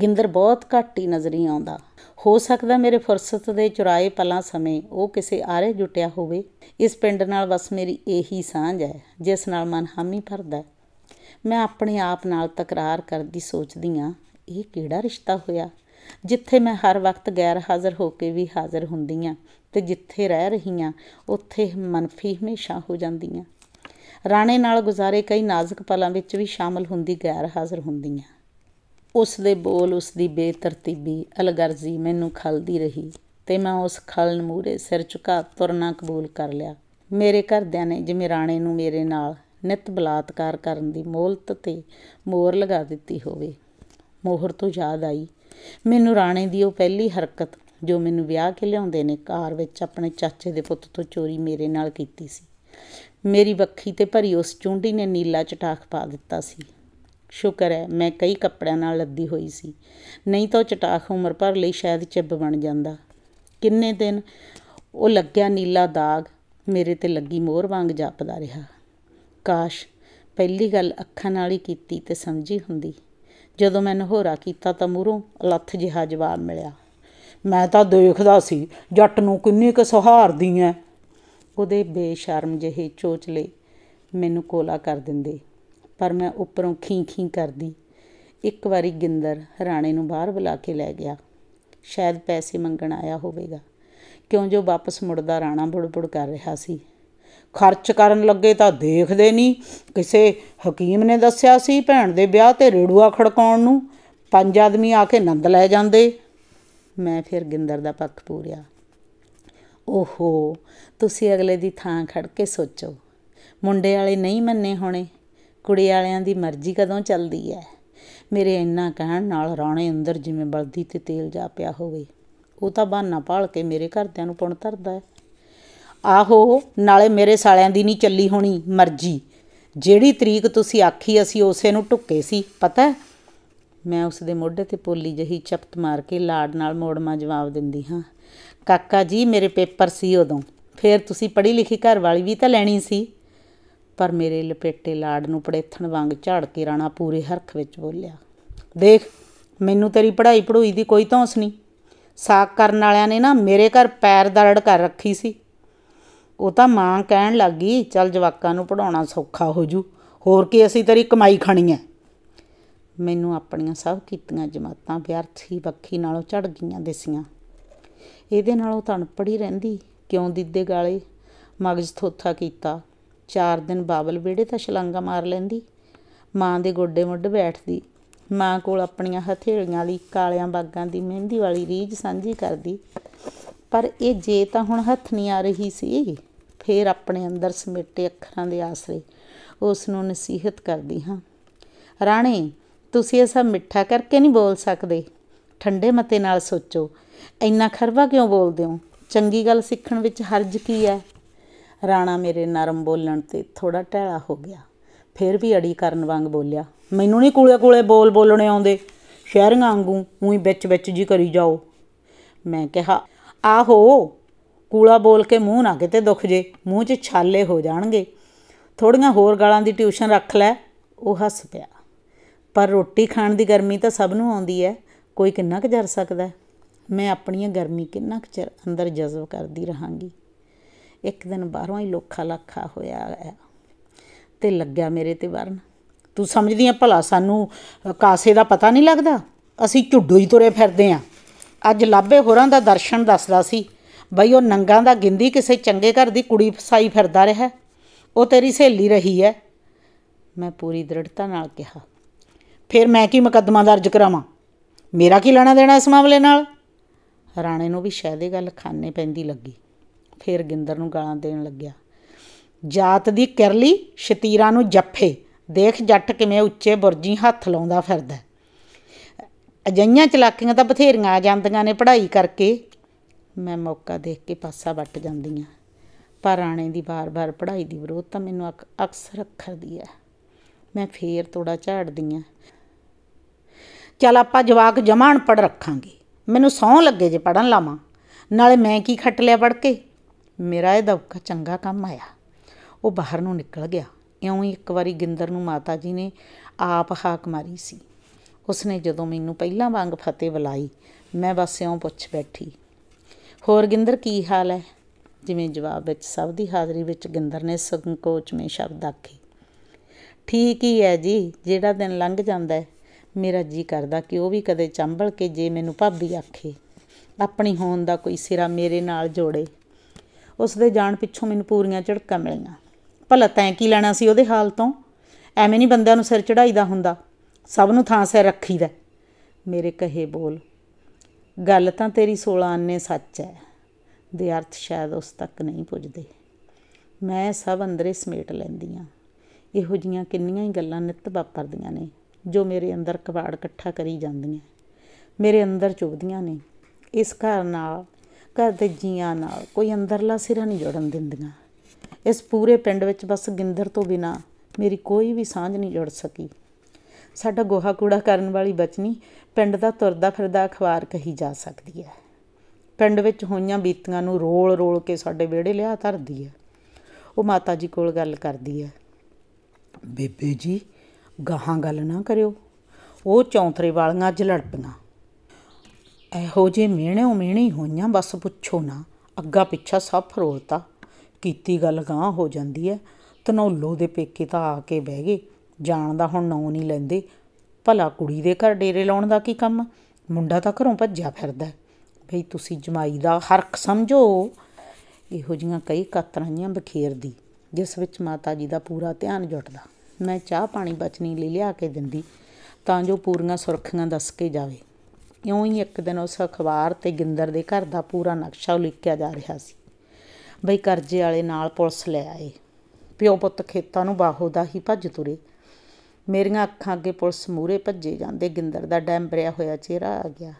ਗਿੰਦਰ ਬਹੁਤ ਘੱਟ ਹੀ ਨਜ਼ਰੀ ਆਉਂਦਾ ਹੋ ਸਕਦਾ ਮੇਰੇ ਫੁਰਸਤ ਦੇ ਚੁਰਾਏ ਪਲਾਂ ਸਮੇਂ ਉਹ ਕਿਸੇ ਆਰੇ ਜੁਟਿਆ ਹੋਵੇ ਇਸ ਪਿੰਡ ਨਾਲ ਬਸ ਮੇਰੀ ਇਹੀ ਸਾਂਝ ਹੈ ਜਿਸ ਨਾਲ ਮਨ ਹਾਮੀ ਭਰਦਾ ਮੈਂ ਆਪਣੇ ਆਪ ਨਾਲ ਤਕਰਾਰ ਕਰਦੀ ਸੋਚਦੀ ਆਂ ਇਹ ਕਿਹੜਾ ਰਿਸ਼ਤਾ ਹੋਇਆ ਜਿੱਥੇ ਮੈਂ ਹਰ ਵਕਤ ਗੈਰ ਹਾਜ਼ਰ ਹੋ ਕੇ ਵੀ ਹਾਜ਼ਰ ਹੁੰਦੀ ਆ ਤੇ ਜਿੱਥੇ ਰਹਿ ਰਹੀ ਆ ਉੱਥੇ ਮਨਫੀ ਹਮੇਸ਼ਾ ਹੋ ਜਾਂਦੀ ਆ ਰਾਣੇ ਨਾਲ ਗੁਜ਼ਾਰੇ ਕਈ ਨਾਜ਼ੁਕ ਪਲਾਂ ਵਿੱਚ ਵੀ ਸ਼ਾਮਲ ਹੁੰਦੀ ਗੈਰ ਹਾਜ਼ਰ ਹੁੰਦੀ ਆ ਉਸ ਦੇ ਬੋਲ ਉਸ ਦੀ ਬੇਤਰਤੀਬੀ ਅਲਗਰਜ਼ੀ ਮੈਨੂੰ ਖਲਦੀ ਰਹੀ ਤੇ ਮੈਂ ਉਸ ਨੂੰ ਮੂਰੇ ਸਿਰ ਝੁਕਾ ਤੁਰਨਾ ਕਬੂਲ ਕਰ ਲਿਆ ਮੇਰੇ ਘਰਦਿਆਂ ਨੇ ਜਿਵੇਂ ਰਾਣੇ ਨੂੰ ਮੇਰੇ ਨਾਲ ਨਿਤ ਬਲਾਤਕਾਰ ਕਰਨ ਦੀ ਮੋਹਲਤ ਤੇ ਮੋਹਰ ਲਗਾ ਦਿੱਤੀ ਹੋਵੇ ਮੋਹਰ ਤੋਂ ਯਾਦ ਆਈ ਮੈਨੂੰ ਰਾਣੇ ਦੀ ਉਹ ਪਹਿਲੀ ਹਰਕਤ ਜੋ ਮੈਨੂੰ ਵਿਆਹ ਕੇ ਲਿਆਉਂਦੇ ਨੇ ਕਾਰ ਵਿੱਚ ਆਪਣੇ ਚਾਚੇ ਦੇ ਪੁੱਤ ਤੋਂ ਚੋਰੀ ਮੇਰੇ ਨਾਲ ਕੀਤੀ ਸੀ ਮੇਰੀ ਵੱਖੀ ਤੇ ਭਰੀ ਉਸ ਚੁੰਡੀ ਨੇ ਨੀਲਾ ਚਟਾਖ ਪਾ ਦਿੱਤਾ ਸੀ ਸ਼ੁਕਰ ਹੈ ਮੈਂ ਕਈ ਕੱਪੜਿਆਂ ਨਾਲ ਲੱਦੀ ਹੋਈ ਸੀ ਨਹੀਂ ਤਾਂ ਚਟਾਖ ਉਮਰ ਭਰ ਲਈ ਸ਼ਾਇਦ ਚਿੱਬ ਬਣ ਜਾਂਦਾ ਕਿੰਨੇ ਦਿਨ ਉਹ ਲੱਗਿਆ ਨੀਲਾ ਦਾਗ ਮੇਰੇ ਤੇ ਲੱਗੀ ਮੋਹਰ ਵਾਂਗ ਜਾਪਦਾ ਰਿਹਾ ਕਾਸ਼ ਪਹਿਲੀ ਗੱਲ ਅੱਖਾਂ ਨਾਲ ਹੀ ਕੀਤੀ ਤੇ ਸਮਝੀ ਹੁੰਦੀ ਜਦੋਂ ਮੈਂ ਨਹੋਰਾ ਕੀਤਾ ਤਾਂ ਮੂਰੋਂ ਲੱਥ ਜਿਹਾ ਜਵਾਬ ਮਿਲਿਆ ਮੈਂ ਤਾਂ ਦੇਖਦਾ ਸੀ ਜੱਟ ਨੂੰ ਕਿੰਨੀ ਕੁ ਸਹਾਰਦੀ ਐ ਉਹਦੇ ਬੇਸ਼ਰਮ ਜਿਹੇ ਚੋਚਲੇ ਮੈਨੂੰ ਕੋਲਾ ਕਰ ਦਿੰਦੇ ਪਰ ਮੈਂ ਉੱਪਰੋਂ ਖੀਂ ਖੀਂ ਕਰਦੀ ਇੱਕ ਵਾਰੀ ਗਿੰਦਰ ਰਾਣੇ ਨੂੰ ਬਾਹਰ ਬੁਲਾ ਕੇ ਲੈ ਗਿਆ ਸ਼ਾਇਦ ਪੈਸੇ ਮੰਗਣ ਆਇਆ ਹੋਵੇਗਾ ਕਿਉਂ ਜੋ ਵਾਪਸ ਮੁੜਦਾ ਰਾਣਾ ਬੁੜਬੁੜ ਕਰ ਰਿਹਾ ਸੀ ਖਰਚ ਕਰਨ ਲੱਗੇ ਤਾਂ ਦੇਖਦੇ ਨਹੀਂ ਕਿਸੇ ਹਕੀਮ ਨੇ ਦੱਸਿਆ ਸੀ ਭੈਣ ਦੇ ਵਿਆਹ ਤੇ ਰੇੜੂਆ ਖੜਕਾਉਣ ਨੂੰ ਪੰਜ ਆਦਮੀ ਆ ਕੇ ਨੰਦ ਲੈ ਜਾਂਦੇ ਮੈਂ ਫਿਰ ਗਿੰਦਰ ਦਾ ਪੱਖ ਪੂਰਿਆ ਓਹੋ ਤੁਸੀਂ ਅਗਲੇ ਦੀ ਥਾਂ ਖੜ ਕੇ ਸੋਚੋ ਮੁੰਡੇ ਵਾਲੇ ਨਹੀਂ ਮੰਨੇ ਹੋਣੇ ਕੁੜੀ ਵਾਲਿਆਂ ਦੀ ਮਰਜ਼ੀ ਕਦੋਂ ਚੱਲਦੀ ਹੈ ਮੇਰੇ ਇੰਨਾ ਕਹਿਣ ਨਾਲ ਰੌਣੇ ਅੰਦਰ ਜਿਵੇਂ ਬਲਦੀ ਤੇ ਤੇਲ ਜਾ ਪਿਆ ਹੋਵੇ ਉਹ ਤਾਂ ਬਹਾਨਾ ਭਾਲ ਕੇ ਮੇਰੇ ਘਰਦਿਆਂ ਨੂੰ ਪੁਣ ਧਰਦਾ ਹੈ ਆਹੋ ਨਾਲੇ ਮੇਰੇ ਸਾਲਿਆਂ ਦੀ ਨਹੀਂ ਚੱਲੀ ਹੋਣੀ ਮਰਜ਼ੀ ਜਿਹੜੀ ਤਰੀਕ ਤੁਸੀਂ ਆਖੀ ਅਸੀਂ ਉਸੇ ਨੂੰ ਟੁੱਕੇ ਸੀ ਪਤਾ ਮੈਂ ਉਸ ਦੇ ਮੋਢੇ ਤੇ ਪੋਲੀ ਜਹੀ ਚਪਤ ਮਾਰ ਕੇ ਲਾੜ ਨਾਲ ਮੋੜਮਾ ਜਵਾਬ ਦਿੰਦੀ ਹਾਂ ਕਾਕਾ ਜੀ ਮੇਰੇ ਪੇਪਰ ਸੀ ਉਦੋਂ ਫੇਰ ਤੁਸੀਂ ਪੜ੍ਹੀ ਲਿਖੀ ਘਰ ਵਾਲੀ ਵੀ ਤਾਂ ਲੈਣੀ ਸੀ ਪਰ ਮੇਰੇ ਲਪੇਟੇ ਲਾੜ ਨੂੰ ਪੜੇਥਣ ਵਾਂਗ ਝਾੜ ਕੇ ਰਾਣਾ ਪੂਰੇ ਹਰਖ ਵਿੱਚ ਬੋਲਿਆ ਦੇਖ ਮੈਨੂੰ ਤੇਰੀ ਪੜ੍ਹਾਈ ਪੜ੍ਹੋਈ ਦੀ ਕੋਈ ਤੌਂਸ ਨਹੀਂ ਸਾਕ ਕਰਨ ਵਾਲਿਆਂ ਨੇ ਨਾ ਮੇਰੇ ਘਰ ਪੈਰ ਦਰੜ ਕਰ ਰੱਖੀ ਸੀ ਉਹ ਤਾਂ ਮਾਂ ਕਹਿਣ ਲੱਗੀ ਚੱਲ ਜਵਾਕਾਂ ਨੂੰ ਪੜਾਉਣਾ ਸੌਖਾ ਹੋ ਜੂ ਹੋਰ ਕੀ ਅਸੀਂ ਤੇਰੀ ਕਮਾਈ ਖਾਣੀ ਐ ਮੈਨੂੰ ਆਪਣੀਆਂ ਸਭ ਕੀਤੀਆਂ ਜਮਾਤਾਂ ਵਿਅਰਥ ਹੀ ਵੱਖੀ ਨਾਲੋਂ ਝੜ ਗਈਆਂ ਦਿਸੀਆਂ ਇਹਦੇ ਉਹ ਤਣ ਪੜੀ ਰਹਿੰਦੀ ਕਿਉਂ ਦਿੱਦੇ ਗਾਲੇ ਮਗਜ ਥੋਥਾ ਕੀਤਾ ਚਾਰ ਦਿਨ ਬਾਬਲ ਵਿੜੇ ਤਾਂ ਛਲਾਂਗਾ ਮਾਰ ਲੈਂਦੀ ਮਾਂ ਦੇ ਗੋਡੇ ਮੁੱਢ ਬੈਠਦੀ ਮਾਂ ਕੋਲ ਆਪਣੀਆਂ ਹਥੇਲੀਆਂ ਲਈ ਕਾਲਿਆਂ ਬਾਗਾਂ ਦੀ ਮਹਿੰਦੀ ਵਾਲੀ ਰੀਝ ਸਾਂਝੀ ਕਰਦੀ ਪਰ ਇਹ ਜੇ ਤਾਂ ਹੁਣ ਹੱਥ ਨਹੀਂ ਆ ਰਹੀ ਸੀ ਫੇਰ ਆਪਣੇ ਅੰਦਰ ਸਮੇਟੇ ਅੱਖਰਾਂ ਦੇ ਆਸਰੇ ਉਸ ਨੂੰ ਨਸੀਹਤ ਕਰਦੀ ਹਾਂ ਰਾਣੇ ਤੁਸੀਂ ਇਹ ਸਭ ਮਿੱਠਾ ਕਰਕੇ ਨਹੀਂ ਬੋਲ ਸਕਦੇ ਠੰਡੇ ਮਤੇ ਨਾਲ ਸੋਚੋ ਇੰਨਾ ਖਰਵਾ ਕਿਉਂ ਬੋਲਦੇ ਹੋ ਚੰਗੀ ਗੱਲ ਸਿੱਖਣ ਵਿੱਚ ਹਰਜ ਕੀ ਹੈ ਰਾਣਾ ਮੇਰੇ ਨਰਮ ਬੋਲਣ ਤੇ ਥੋੜਾ ਟਹਿਲਾ ਹੋ ਗਿਆ ਫਿਰ ਵੀ ਅੜੀ ਕਰਨ ਵਾਂਗ ਬੋਲਿਆ ਮੈਨੂੰ ਨਹੀਂ ਕੂਲੇ ਕੂਲੇ ਬੋਲ ਬੋਲਣੇ ਆਉਂਦੇ ਸ਼ਹਿਰਾਂ ਵਾਂਗੂ ਉਹੀ ਵਿੱਚ ਵਿੱਚ ਜੀ ਕਰੀ ਜਾਓ ਮੈਂ ਕਿਹਾ ਆਹੋ ਕੂਲਾ ਬੋਲ ਕੇ ਮੂੰਹ ਨਾ ਕਿਤੇ ਦੁਖ ਜੇ ਮੂੰਹ 'ਚ ਛਾਲੇ ਹੋ ਜਾਣਗੇ ਥੋੜੀਆਂ ਹੋਰ ਗਾਲਾਂ ਦੀ ਟਿਊਸ਼ਨ ਰੱਖ ਲੈ ਉਹ ਹੱਸ ਪਿਆ ਪਰ ਰੋਟੀ ਖਾਣ ਦੀ ਗਰਮੀ ਤਾਂ ਸਭ ਨੂੰ ਆਉਂਦੀ ਹੈ ਕੋਈ ਕਿੰਨਾ ਕੁ ਜਰ ਸਕਦਾ ਮੈਂ ਆਪਣੀ ਗਰਮੀ ਕਿੰਨਾ ਕੁ ਚਿਰ ਅੰਦਰ ਜਜ਼ਬ ਕਰਦੀ ਰਹਾਂਗੀ ਇੱਕ ਦਿਨ ਬਾਹਰੋਂ ਹੀ ਲੋਖਾ ਲੱਖਾ ਹੋਇਆ ਤੇ ਲੱਗਿਆ ਮੇਰੇ ਤੇ ਵਰਨ ਤੂੰ ਸਮਝਦੀ ਆ ਭਲਾ ਸਾਨੂੰ ਕਾਸੇ ਦਾ ਪਤਾ ਨਹੀਂ ਲੱਗਦਾ ਅਸੀਂ ਝੁੱਡੂ ਹੀ ਤੁਰੇ ਫਿਰਦੇ ਆ ਅੱਜ ਲਾਬੇ ਹੋਰਾਂ ਦਾ ਦਰਸ਼ਨ ਦੱਸਦਾ ਸੀ ਬਈ ਉਹ ਨੰਗਾ ਦਾ ਗਿੰਦੀ ਕਿਸੇ ਚੰਗੇ ਘਰ ਦੀ ਕੁੜੀ ਫਸਾਈ ਫਿਰਦਾ ਰਿਹਾ ਉਹ ਤੇਰੀ ਸਹੇਲੀ ਰਹੀ ਹੈ ਮੈਂ ਪੂਰੀ ਦ੍ਰਿੜਤਾ ਨਾਲ ਕਿਹਾ ਫਿਰ ਮੈਂ ਕੀ ਮੁਕੱਦਮਾ ਦਰਜ ਕਰਾਵਾਂ ਮੇਰਾ ਕੀ ਲੈਣਾ ਦੇਣਾ ਇਸ ਮਾਮਲੇ ਨਾਲ ਰਾਣੇ ਨੂੰ ਵੀ ਸ਼ਾਇਦ ਇਹ ਗੱਲ ਖਾਣੇ ਪੈਂਦੀ ਲੱਗੀ ਫਿਰ ਗਿੰਦਰ ਨੂੰ ਗਾਲਾਂ ਦੇਣ ਲੱਗਿਆ ਜਾਤ ਦੀ ਕਿਰਲੀ ਸ਼ਤੀਰਾ ਨੂੰ ਜੱਫੇ ਦੇਖ ਜੱਟ ਕਿਵੇਂ ਉੱਚੇ ਬੁਰਜੀ ਹੱਥ ਲਾਉਂਦਾ ਫਿਰਦਾ ਅਜਈਆਂ ਚਲਾਕੀਆਂ ਤਾਂ ਬਥੇਰੀਆਂ ਆ ਜਾਂਦੀਆਂ ਨੇ ਪੜ੍ਹਾਈ ਕਰਕੇ ਮੈਂ ਮੌਕਾ ਦੇਖ ਕੇ ਪਾਸਾ ਵੱਟ ਜਾਂਦੀ ਪਰ ਆਣੇ ਦੀ ਬਾਰ-ਬਾਰ ਪੜ੍ਹਾਈ ਦੀ ਵਿਰੋਧ ਤਾਂ ਮੈਨੂੰ ਅਕਸਰ ਅੱਖਰਦੀ ਹੈ ਮੈਂ ਫੇਰ ਥੋੜਾ ਝਾੜਦੀਆਂ ਚਲ ਆਪਾਂ ਜਵਾਕ ਜਮਾਨ ਪੜ ਰੱਖਾਂਗੇ ਮੈਨੂੰ ਸੌਂ ਲੱਗੇ ਜੇ ਪੜਨ ਲਾਵਾਂ ਨਾਲੇ ਮੈਂ ਕੀ ਖੱਟ ਲਿਆ ਪੜ ਕੇ ਮੇਰਾ ਇਹ ਦੌਕਾ ਚੰਗਾ ਕੰਮ ਆਇਆ ਉਹ ਬਾਹਰ ਨੂੰ ਨਿਕਲ ਗਿਆ ਇਉਂ ਹੀ ਇੱਕ ਵਾਰੀ ਗਿੰਦਰ ਨੂੰ ਮਾਤਾ ਜੀ ਨੇ ਆਪ ਹਾਕ ਮਾਰੀ ਸੀ ਉਸਨੇ ਜਦੋਂ ਮੈਨੂੰ ਪਹਿਲਾਂ ਵਾਂਗ ਫਤਿਹ ਬੁਲਾਈ ਮੈਂ ਬਸ ਇਉਂ ਪੁੱਛ ਬੈਠੀ ਹੋਰ ਗਿੰਦਰ ਕੀ ਹਾਲ ਹੈ ਜਿਵੇਂ ਜਵਾਬ ਵਿੱਚ ਸਭ ਦੀ ਹਾਜ਼ਰੀ ਵਿੱਚ ਗਿੰਦਰ ਨੇ ਸੰਕੋਚ ਵਿੱਚ ਸ਼ਬਦ ਆਖੇ ਠੀਕ ਹੀ ਹੈ ਜੀ ਜਿਹੜਾ ਦਿਨ ਲੰਘ ਜਾਂਦਾ ਹੈ ਮੇਰਾ ਜੀ ਕਰਦਾ ਕਿ ਉਹ ਵੀ ਕਦੇ ਚੰਬਲ ਕੇ ਜੇ ਮੈਨੂੰ ਭਾਬੀ ਆਖੇ ਆਪਣੀ ਹੋਣ ਦਾ ਕੋਈ ਸਿਰਾ ਮੇਰੇ ਨਾਲ ਜੋੜੇ ਉਸ ਦੇ ਜਾਣ ਪਿੱਛੋਂ ਮੈਨੂੰ ਪੂਰੀਆਂ ਝੜਕਾਂ ਮਿਲੀਆਂ ਭਲਾ ਤੈਂ ਕੀ ਲੈਣਾ ਸੀ ਉਹਦੇ ਹਾਲ ਤੋਂ ਐਵੇਂ ਨਹੀਂ ਬੰਦਿਆਂ ਨੂੰ ਸਿਰ ਚੜਾਈਦਾ ਹੁੰਦਾ ਸਭ ਨੂੰ ਥਾਂ ਸੇ ਰੱਖੀਦਾ ਮੇਰੇ ਕਹੇ ਬੋਲ ਗੱਲ ਤਾਂ ਤੇਰੀ 16 ਆਨੇ ਸੱਚ ਹੈ ਦੇ ਅਰਥ ਸ਼ਾਇਦ ਉਸ ਤੱਕ ਨਹੀਂ ਪੁੱਜਦੇ ਮੈਂ ਸਭ ਅੰਦਰੇ ਸਮੇਟ ਲੈਂਦੀ ਆ ਇਹੋ ਜੀਆਂ ਕਿੰਨੀਆਂ ਹੀ ਗੱਲਾਂ ਨਿਤ ਵਾਪਰਦੀਆਂ ਨੇ ਜੋ ਮੇਰੇ ਅੰਦਰ ਕਵਾੜ ਇਕੱਠਾ ਕਰੀ ਜਾਂਦੀਆਂ ਮੇਰੇ ਅੰਦਰ ਚੁਬਦੀਆਂ ਨੇ ਇਸ ਘਰ ਨਾਲ ਘਰ ਦੇ ਜੀਆਂ ਨਾਲ ਕੋਈ ਅੰਦਰਲਾ ਸਿਰਾ ਨਹੀਂ ਜੁੜਨ ਦਿੰਦੀਆਂ ਇਸ ਪੂਰੇ ਪਿੰਡ ਵਿੱਚ ਬਸ ਗਿੰਦਰ ਤੋਂ ਬਿਨਾ ਮੇਰੀ ਕੋਈ ਵੀ ਸਾਂਝ ਨਹੀਂ ਜੁੜ ਸਕੀ ਸਾਡਾ ਗੋਹਾ ਕੂੜਾ ਕਰਨ ਵਾਲੀ ਬਚਨੀ ਪਿੰਡ ਦਾ ਤੁਰਦਾ ਫਿਰਦਾ ਅਖਬਾਰ ਕਹੀ ਜਾ ਸਕਦੀ ਹੈ ਪਿੰਡ ਵਿੱਚ ਹੋਈਆਂ ਬੀਤੀਆਂ ਨੂੰ ਰੋਲ ਰੋਲ ਕੇ ਸਾਡੇ ਵਿਹੜੇ ਲਿਆ ਧਰਦੀ ਹੈ ਉਹ ਮਾਤਾ ਜੀ ਕੋਲ ਗੱਲ ਕਰਦੀ ਹੈ ਬੇਬੇ ਜੀ ਗਾਹਾਂ ਗੱਲ ਨਾ ਕਰਿਓ ਉਹ ਚੌਂਥਰੇ ਵਾਲੀਆਂ ਅੱਜ ਲੜ ਇਹੋ ਜੇ ਉਹ ਮਿਹਣੀ ਹੋਈਆਂ ਬਸ ਪੁੱਛੋ ਨਾ ਅੱਗਾ ਪਿੱਛਾ ਸਭ ਫਰੋਲਤਾ ਕੀਤੀ ਗੱਲ ਗਾਹ ਹੋ ਜਾਂਦੀ ਹੈ ਤਨੌਲੋ ਦੇ ਪੇਕੇ ਤਾਂ ਆ ਕੇ ਬਹਿ ਗਏ ਜਾਣ ਦਾ ਹੁਣ ਨੌ ਨਹੀਂ ਲੈਂਦੇ ਭਲਾ ਕੁੜੀ ਦੇ ਘਰ ਡੇਰੇ ਲਾਉਣ ਦਾ ਕੀ ਕੰਮ ਮੁੰਡਾ ਤਾਂ ਘਰੋਂ ਭੱਜਿਆ ਫਿਰਦਾ ਭਈ ਤੁਸੀਂ ਜਮਾਈ ਦਾ ਹਰਕ ਸਮਝੋ ਇਹੋ ਜੀਆਂ ਕਈ ਕਤਰਾਈਆਂ ਬਖੇਰਦੀ ਜਿਸ ਵਿੱਚ ਮਾਤਾ ਜੀ ਦਾ ਪੂਰਾ ਧਿਆਨ ਜੁਟਦਾ ਮੈਂ ਚਾਹ ਪਾਣੀ ਬਚਣੀ ਲਈ ਲਿਆ ਕੇ ਦਿੰਦੀ ਤਾਂ ਜੋ ਪੂਰੀਆਂ ਸੁਰਖੀਆਂ ਦੱਸ ਕੇ ਜਾਵੇ ਇਉਂ ਹੀ ਇੱਕ ਦਿਨ ਉਸ ਅਖਬਾਰ ਤੇ ਗਿੰਦਰ ਦੇ ਘਰ ਦਾ ਪੂਰਾ ਨਕਸ਼ਾ ਉਲੀਕਿਆ ਜਾ ਰਿਹਾ ਸੀ ਬਈ ਕਰਜ਼ੇ ਵਾਲੇ ਨਾਲ ਪੁਲਿਸ ਲੈ ਆਏ ਪਿਓ ਪੁੱਤ ਖੇਤਾਂ ਨੂੰ ਬਾਹੋ ਦਾ ਹੀ ਭੱਜ ਤੁਰੇ ਮੇਰੀਆਂ ਅੱਖਾਂ ਅੱਗੇ ਪੁਲਿਸ ਮੂਰੇ ਭੱਜੇ ਜਾਂਦੇ ਗਿੰਦਰ ਦਾ ਡੈਂਬਰਿਆ ਹੋਇਆ ਚਿਹਰਾ ਆ ਗਿਆ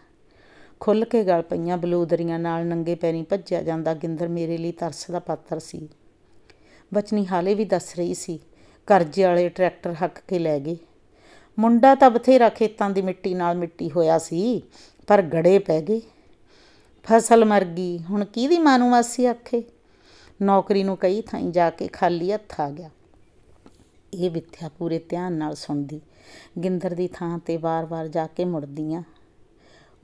ਖੁੱਲ ਕੇ ਗਲ ਪਈਆਂ ਬਲੂਦਰੀਆਂ ਨਾਲ ਨੰਗੇ ਪੈਰੀ ਭੱਜਿਆ ਜਾਂਦਾ ਗਿੰਦਰ ਮੇਰੇ ਲਈ ਤਰਸ ਦਾ ਪਾਤਰ ਸੀ ਬਚਨੀ ਹਾਲੇ ਵੀ ਦੱਸ ਰਹੀ ਸੀ ਕਰਜ਼ੇ ਵਾਲੇ ਟਰੈਕਟਰ ਹੱਕ ਕੇ ਲੈ ਗਏ ਮੁੰਡਾ ਤਾਂ ਬਥੇਰਾ ਖੇਤਾਂ ਦੀ ਮਿੱਟੀ ਨਾਲ ਮਿੱਟੀ ਹੋਇਆ ਸੀ ਪਰ ਗੜੇ ਪੈ ਗਏ ਫਸਲ ਮਰ ਗਈ ਹੁਣ ਕੀ ਦੀ ਵਾਸੀ ਆਖੇ ਨੌਕਰੀ ਨੂੰ ਕਈ ਥਾਈਂ ਜਾ ਕੇ ਖਾਲੀ ਹੱਥ ਆ ਗਿਆ ਇਹ ਵਿਥਿਆ ਪੂਰੇ ਧਿਆਨ ਨਾਲ ਸੁਣਦੀ ਗਿੰਦਰ ਦੀ ਥਾਂ ਤੇ ਵਾਰ-ਵਾਰ ਜਾ ਕੇ ਮੁੜਦੀਆਂ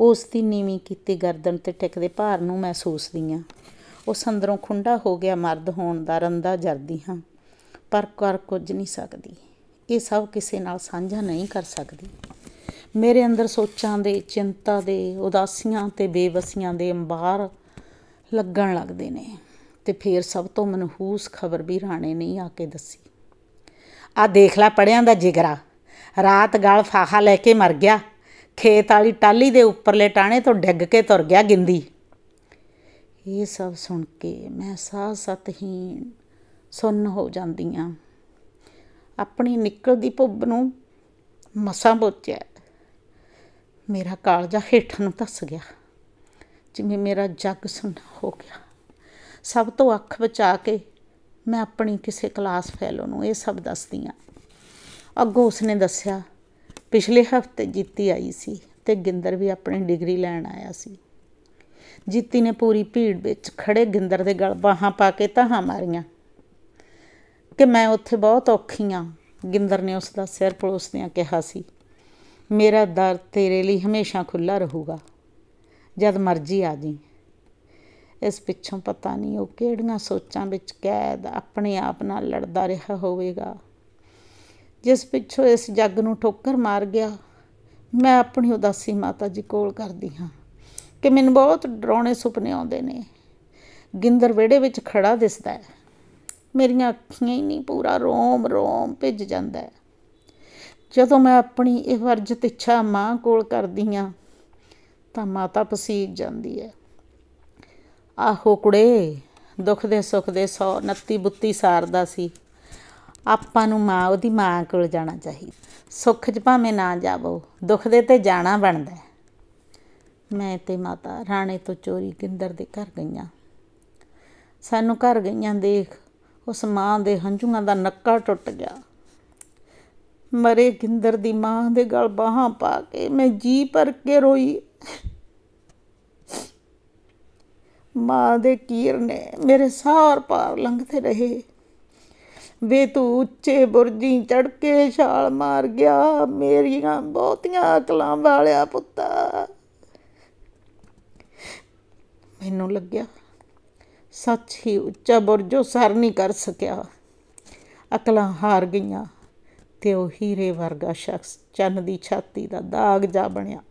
ਉਸ ਦੀ ਨੀਵੀਂ ਕੀਤੀ ਗਰਦਨ ਤੇ ਟਿਕਦੇ ਭਾਰ ਨੂੰ ਮਹਿਸੂਸਦੀਆਂ ਉਸ ਅੰਦਰੋਂ ਖੁੰਡਾ ਹੋ ਗਿਆ ਮਰਦ ਹੋਣ ਦਾ ਰੰਦਾ ਜਰਦੀ ਹਾਂ ਪਰ ਕਰ ਕੁਝ ਨਹੀਂ ਸਕਦੀ ਇਹ ਸਭ ਕਿਸੇ ਨਾਲ ਸਾਂਝਾ ਨਹੀਂ ਕਰ ਸਕਦੀ ਮੇਰੇ ਅੰਦਰ ਸੋਚਾਂ ਦੇ ਚਿੰਤਾ ਦੇ ਉਦਾਸੀਆਂ ਤੇ ਬੇਵਸੀਆਂ ਦੇ ਅੰਬਾਰ ਲੱਗਣ ਲੱਗਦੇ ਨੇ ਤੇ ਫੇਰ ਸਭ ਤੋਂ ਮਨਹੂਸ ਖਬਰ ਵੀ ਰਾਣੇ ਨੇ ਆ ਕੇ ਦੱਸੀ ਆ ਦੇਖ ਲੈ ਪੜਿਆਂ ਦਾ ਜਿਗਰਾ ਰਾਤ ਗਲ ਫਾਹਾ ਲੈ ਕੇ ਮਰ ਗਿਆ ਖੇਤ ਵਾਲੀ ਟਾਲੀ ਦੇ ਉੱਪਰਲੇ ਟਾਣੇ ਤੋਂ ਡਿੱਗ ਕੇ ਤੁਰ ਗਿਆ ਗਿੰਦੀ ਇਹ ਸਭ ਸੁਣ ਕੇ ਮੈਂ ਸਾਹ ਸਤਹੀਣ ਸੁੰਨ ਹੋ ਜਾਂਦੀਆਂ ਆਪਣੀ ਨਿਕਲਦੀ ਭੁੱਬ ਨੂੰ ਮਸਾਂ ਬੋਚਿਆ ਮੇਰਾ ਕਾਲਜਾ ਹੇਠਾਂ ਨੂੰ ਧੱਸ ਗਿਆ ਜਿਵੇਂ ਮੇਰਾ ਜੱਗ ਸੁੰਨਾ ਹੋ ਗਿਆ ਸਭ ਤੋਂ ਅੱਖ ਬਚਾ ਕੇ ਮੈਂ ਆਪਣੀ ਕਿਸੇ ਕਲਾਸ ਫੈਲੋ ਨੂੰ ਇਹ ਸਭ ਦੱਸਦੀ ਆ ਅੱਗੋਂ ਉਸਨੇ ਦੱਸਿਆ ਪਿਛਲੇ ਹਫਤੇ ਜੀਤੀ ਆਈ ਸੀ ਤੇ ਗਿੰਦਰ ਵੀ ਆਪਣੀ ਡਿਗਰੀ ਲੈਣ ਆਇਆ ਸੀ ਜੀਤੀ ਨੇ ਪੂਰੀ ਭੀੜ ਵਿੱਚ ਖੜੇ ਗਿੰਦਰ ਦੇ ਗਲ ਬਾਹਾਂ ਪਾ ਕੇ ਤਾਹਾਂ ਮਾਰੀਆਂ ਕਿ ਮੈਂ ਉੱਥੇ ਬਹੁਤ ਔਖੀ ਗਿੰਦਰ ਨੇ ਉਸ ਦਾ ਸਿਰ ਪਲੋਸਦਿਆਂ ਕਿਹਾ ਸੀ ਮੇਰਾ ਦਰ ਤੇਰੇ ਲਈ ਹਮੇਸ਼ਾ ਖੁੱਲਾ ਰਹੂਗਾ ਜਦ ਮਰਜ਼ੀ ਆ ਜੀ ਇਸ ਪਿੱਛੋਂ ਪਤਾ ਨਹੀਂ ਉਹ ਕਿਹੜੀਆਂ ਸੋਚਾਂ ਵਿੱਚ ਕੈਦ ਆਪਣੇ ਆਪ ਨਾਲ ਲੜਦਾ ਰਿਹਾ ਹੋਵੇਗਾ ਜਿਸ ਪਿੱਛੋਂ ਇਸ ਜੱਗ ਨੂੰ ਠੋਕਰ ਮਾਰ ਗਿਆ ਮੈਂ ਆਪਣੀ ਉਦਾਸੀ ਮਾਤਾ ਜੀ ਕੋਲ ਕਰਦੀ ਹਾਂ ਕਿ ਮੈਨੂੰ ਬਹੁਤ ਡਰਾਉਣੇ ਸੁਪਨੇ ਆਉਂਦੇ ਨੇ ਗਿੰਦਰ ਵਿੜੇ ਵਿੱਚ ਖੜਾ ਦਿਸਦਾ ਹੈ ਮੇਰੀਆਂ ਅੱਖੀਆਂ ਹੀ ਨਹੀਂ ਪੂਰਾ ਰੋਮ ਰੋਮ ਭਿੱਜ ਜਾਂਦਾ ਹੈ ਜਦੋਂ ਮੈਂ ਆਪਣੀ ਇਹ ਵਰਜਿਤ ਇੱਛਾ ਮਾਂ ਕੋਲ ਕਰਦੀ ਹਾਂ ਤਾਂ ਮਾਤਾ ਪਸੀਜ ਜਾਂਦੀ ਹੈ ਆਹੋ ਕੁੜੇ ਦੁੱਖ ਦੇ ਸੁੱਖ ਦੇ 129 ਬੁੱਤੀ ਸਾਰਦਾ ਸੀ ਆਪਾਂ ਨੂੰ ਮਾਂ ਉਹਦੀ ਮਾਂ ਕੋਲ ਜਾਣਾ ਚਾਹੀਦਾ ਸੁੱਖ 'ਚ ਭਾਵੇਂ ਨਾ ਜਾਵੋ ਦੁੱਖ ਦੇ ਤੇ ਜਾਣਾ ਬਣਦਾ ਮੈਂ ਤੇ ਮਾਤਾ ਰਾਣੇ ਤੋਂ ਚੋਰੀ ਕਿੰਦਰ ਦੇ ਘਰ ਗਈਆਂ ਸਾਨੂੰ ਘਰ ਗਈਆਂ ਦੇਖ ਉਸ ਮਾਂ ਦੇ ਹੰਝੂਆਂ ਦਾ ਨੱਕਾ ਟੁੱਟ ਗਿਆ ਮਰੇ ਕਿੰਦਰ ਦੀ ਮਾਂ ਦੇ ਗਲ ਬਾਹਾਂ ਪਾ ਕੇ ਮੈਂ ਜੀ ਭਰ ਕੇ ਰੋਈ ਮਾਂ ਦੇ ਕੀਰਨੇ ਮੇਰੇ ਸਾਰ ਪਾਰ ਲੰਘਦੇ ਰਹੇ ਵੇ ਤੂੰ ਉੱਚੇ ਬੁਰਜੀ ਚੜ ਕੇ ਛਾਲ ਮਾਰ ਗਿਆ ਮੇਰੀਆਂ ਬਹੁਤੀਆਂ ਅਕਲਾਂ ਵਾਲਿਆ ਪੁੱਤਾ ਮੈਨੂੰ ਲੱਗਿਆ ਸੱਚ ਹੀ ਉੱਚਾ ਬੁਰਜੋ ਸਰ ਨਹੀਂ ਕਰ ਸਕਿਆ ਅਕਲਾਂ ਹਾਰ ਗਈਆਂ ਤੇ ਉਹ ਹੀਰੇ ਵਰਗਾ ਸ਼ਖਸ ਚੰਨ ਦੀ ਛਾਤੀ ਦਾ ਦਾਗ ਜਾ ਬਣਿਆ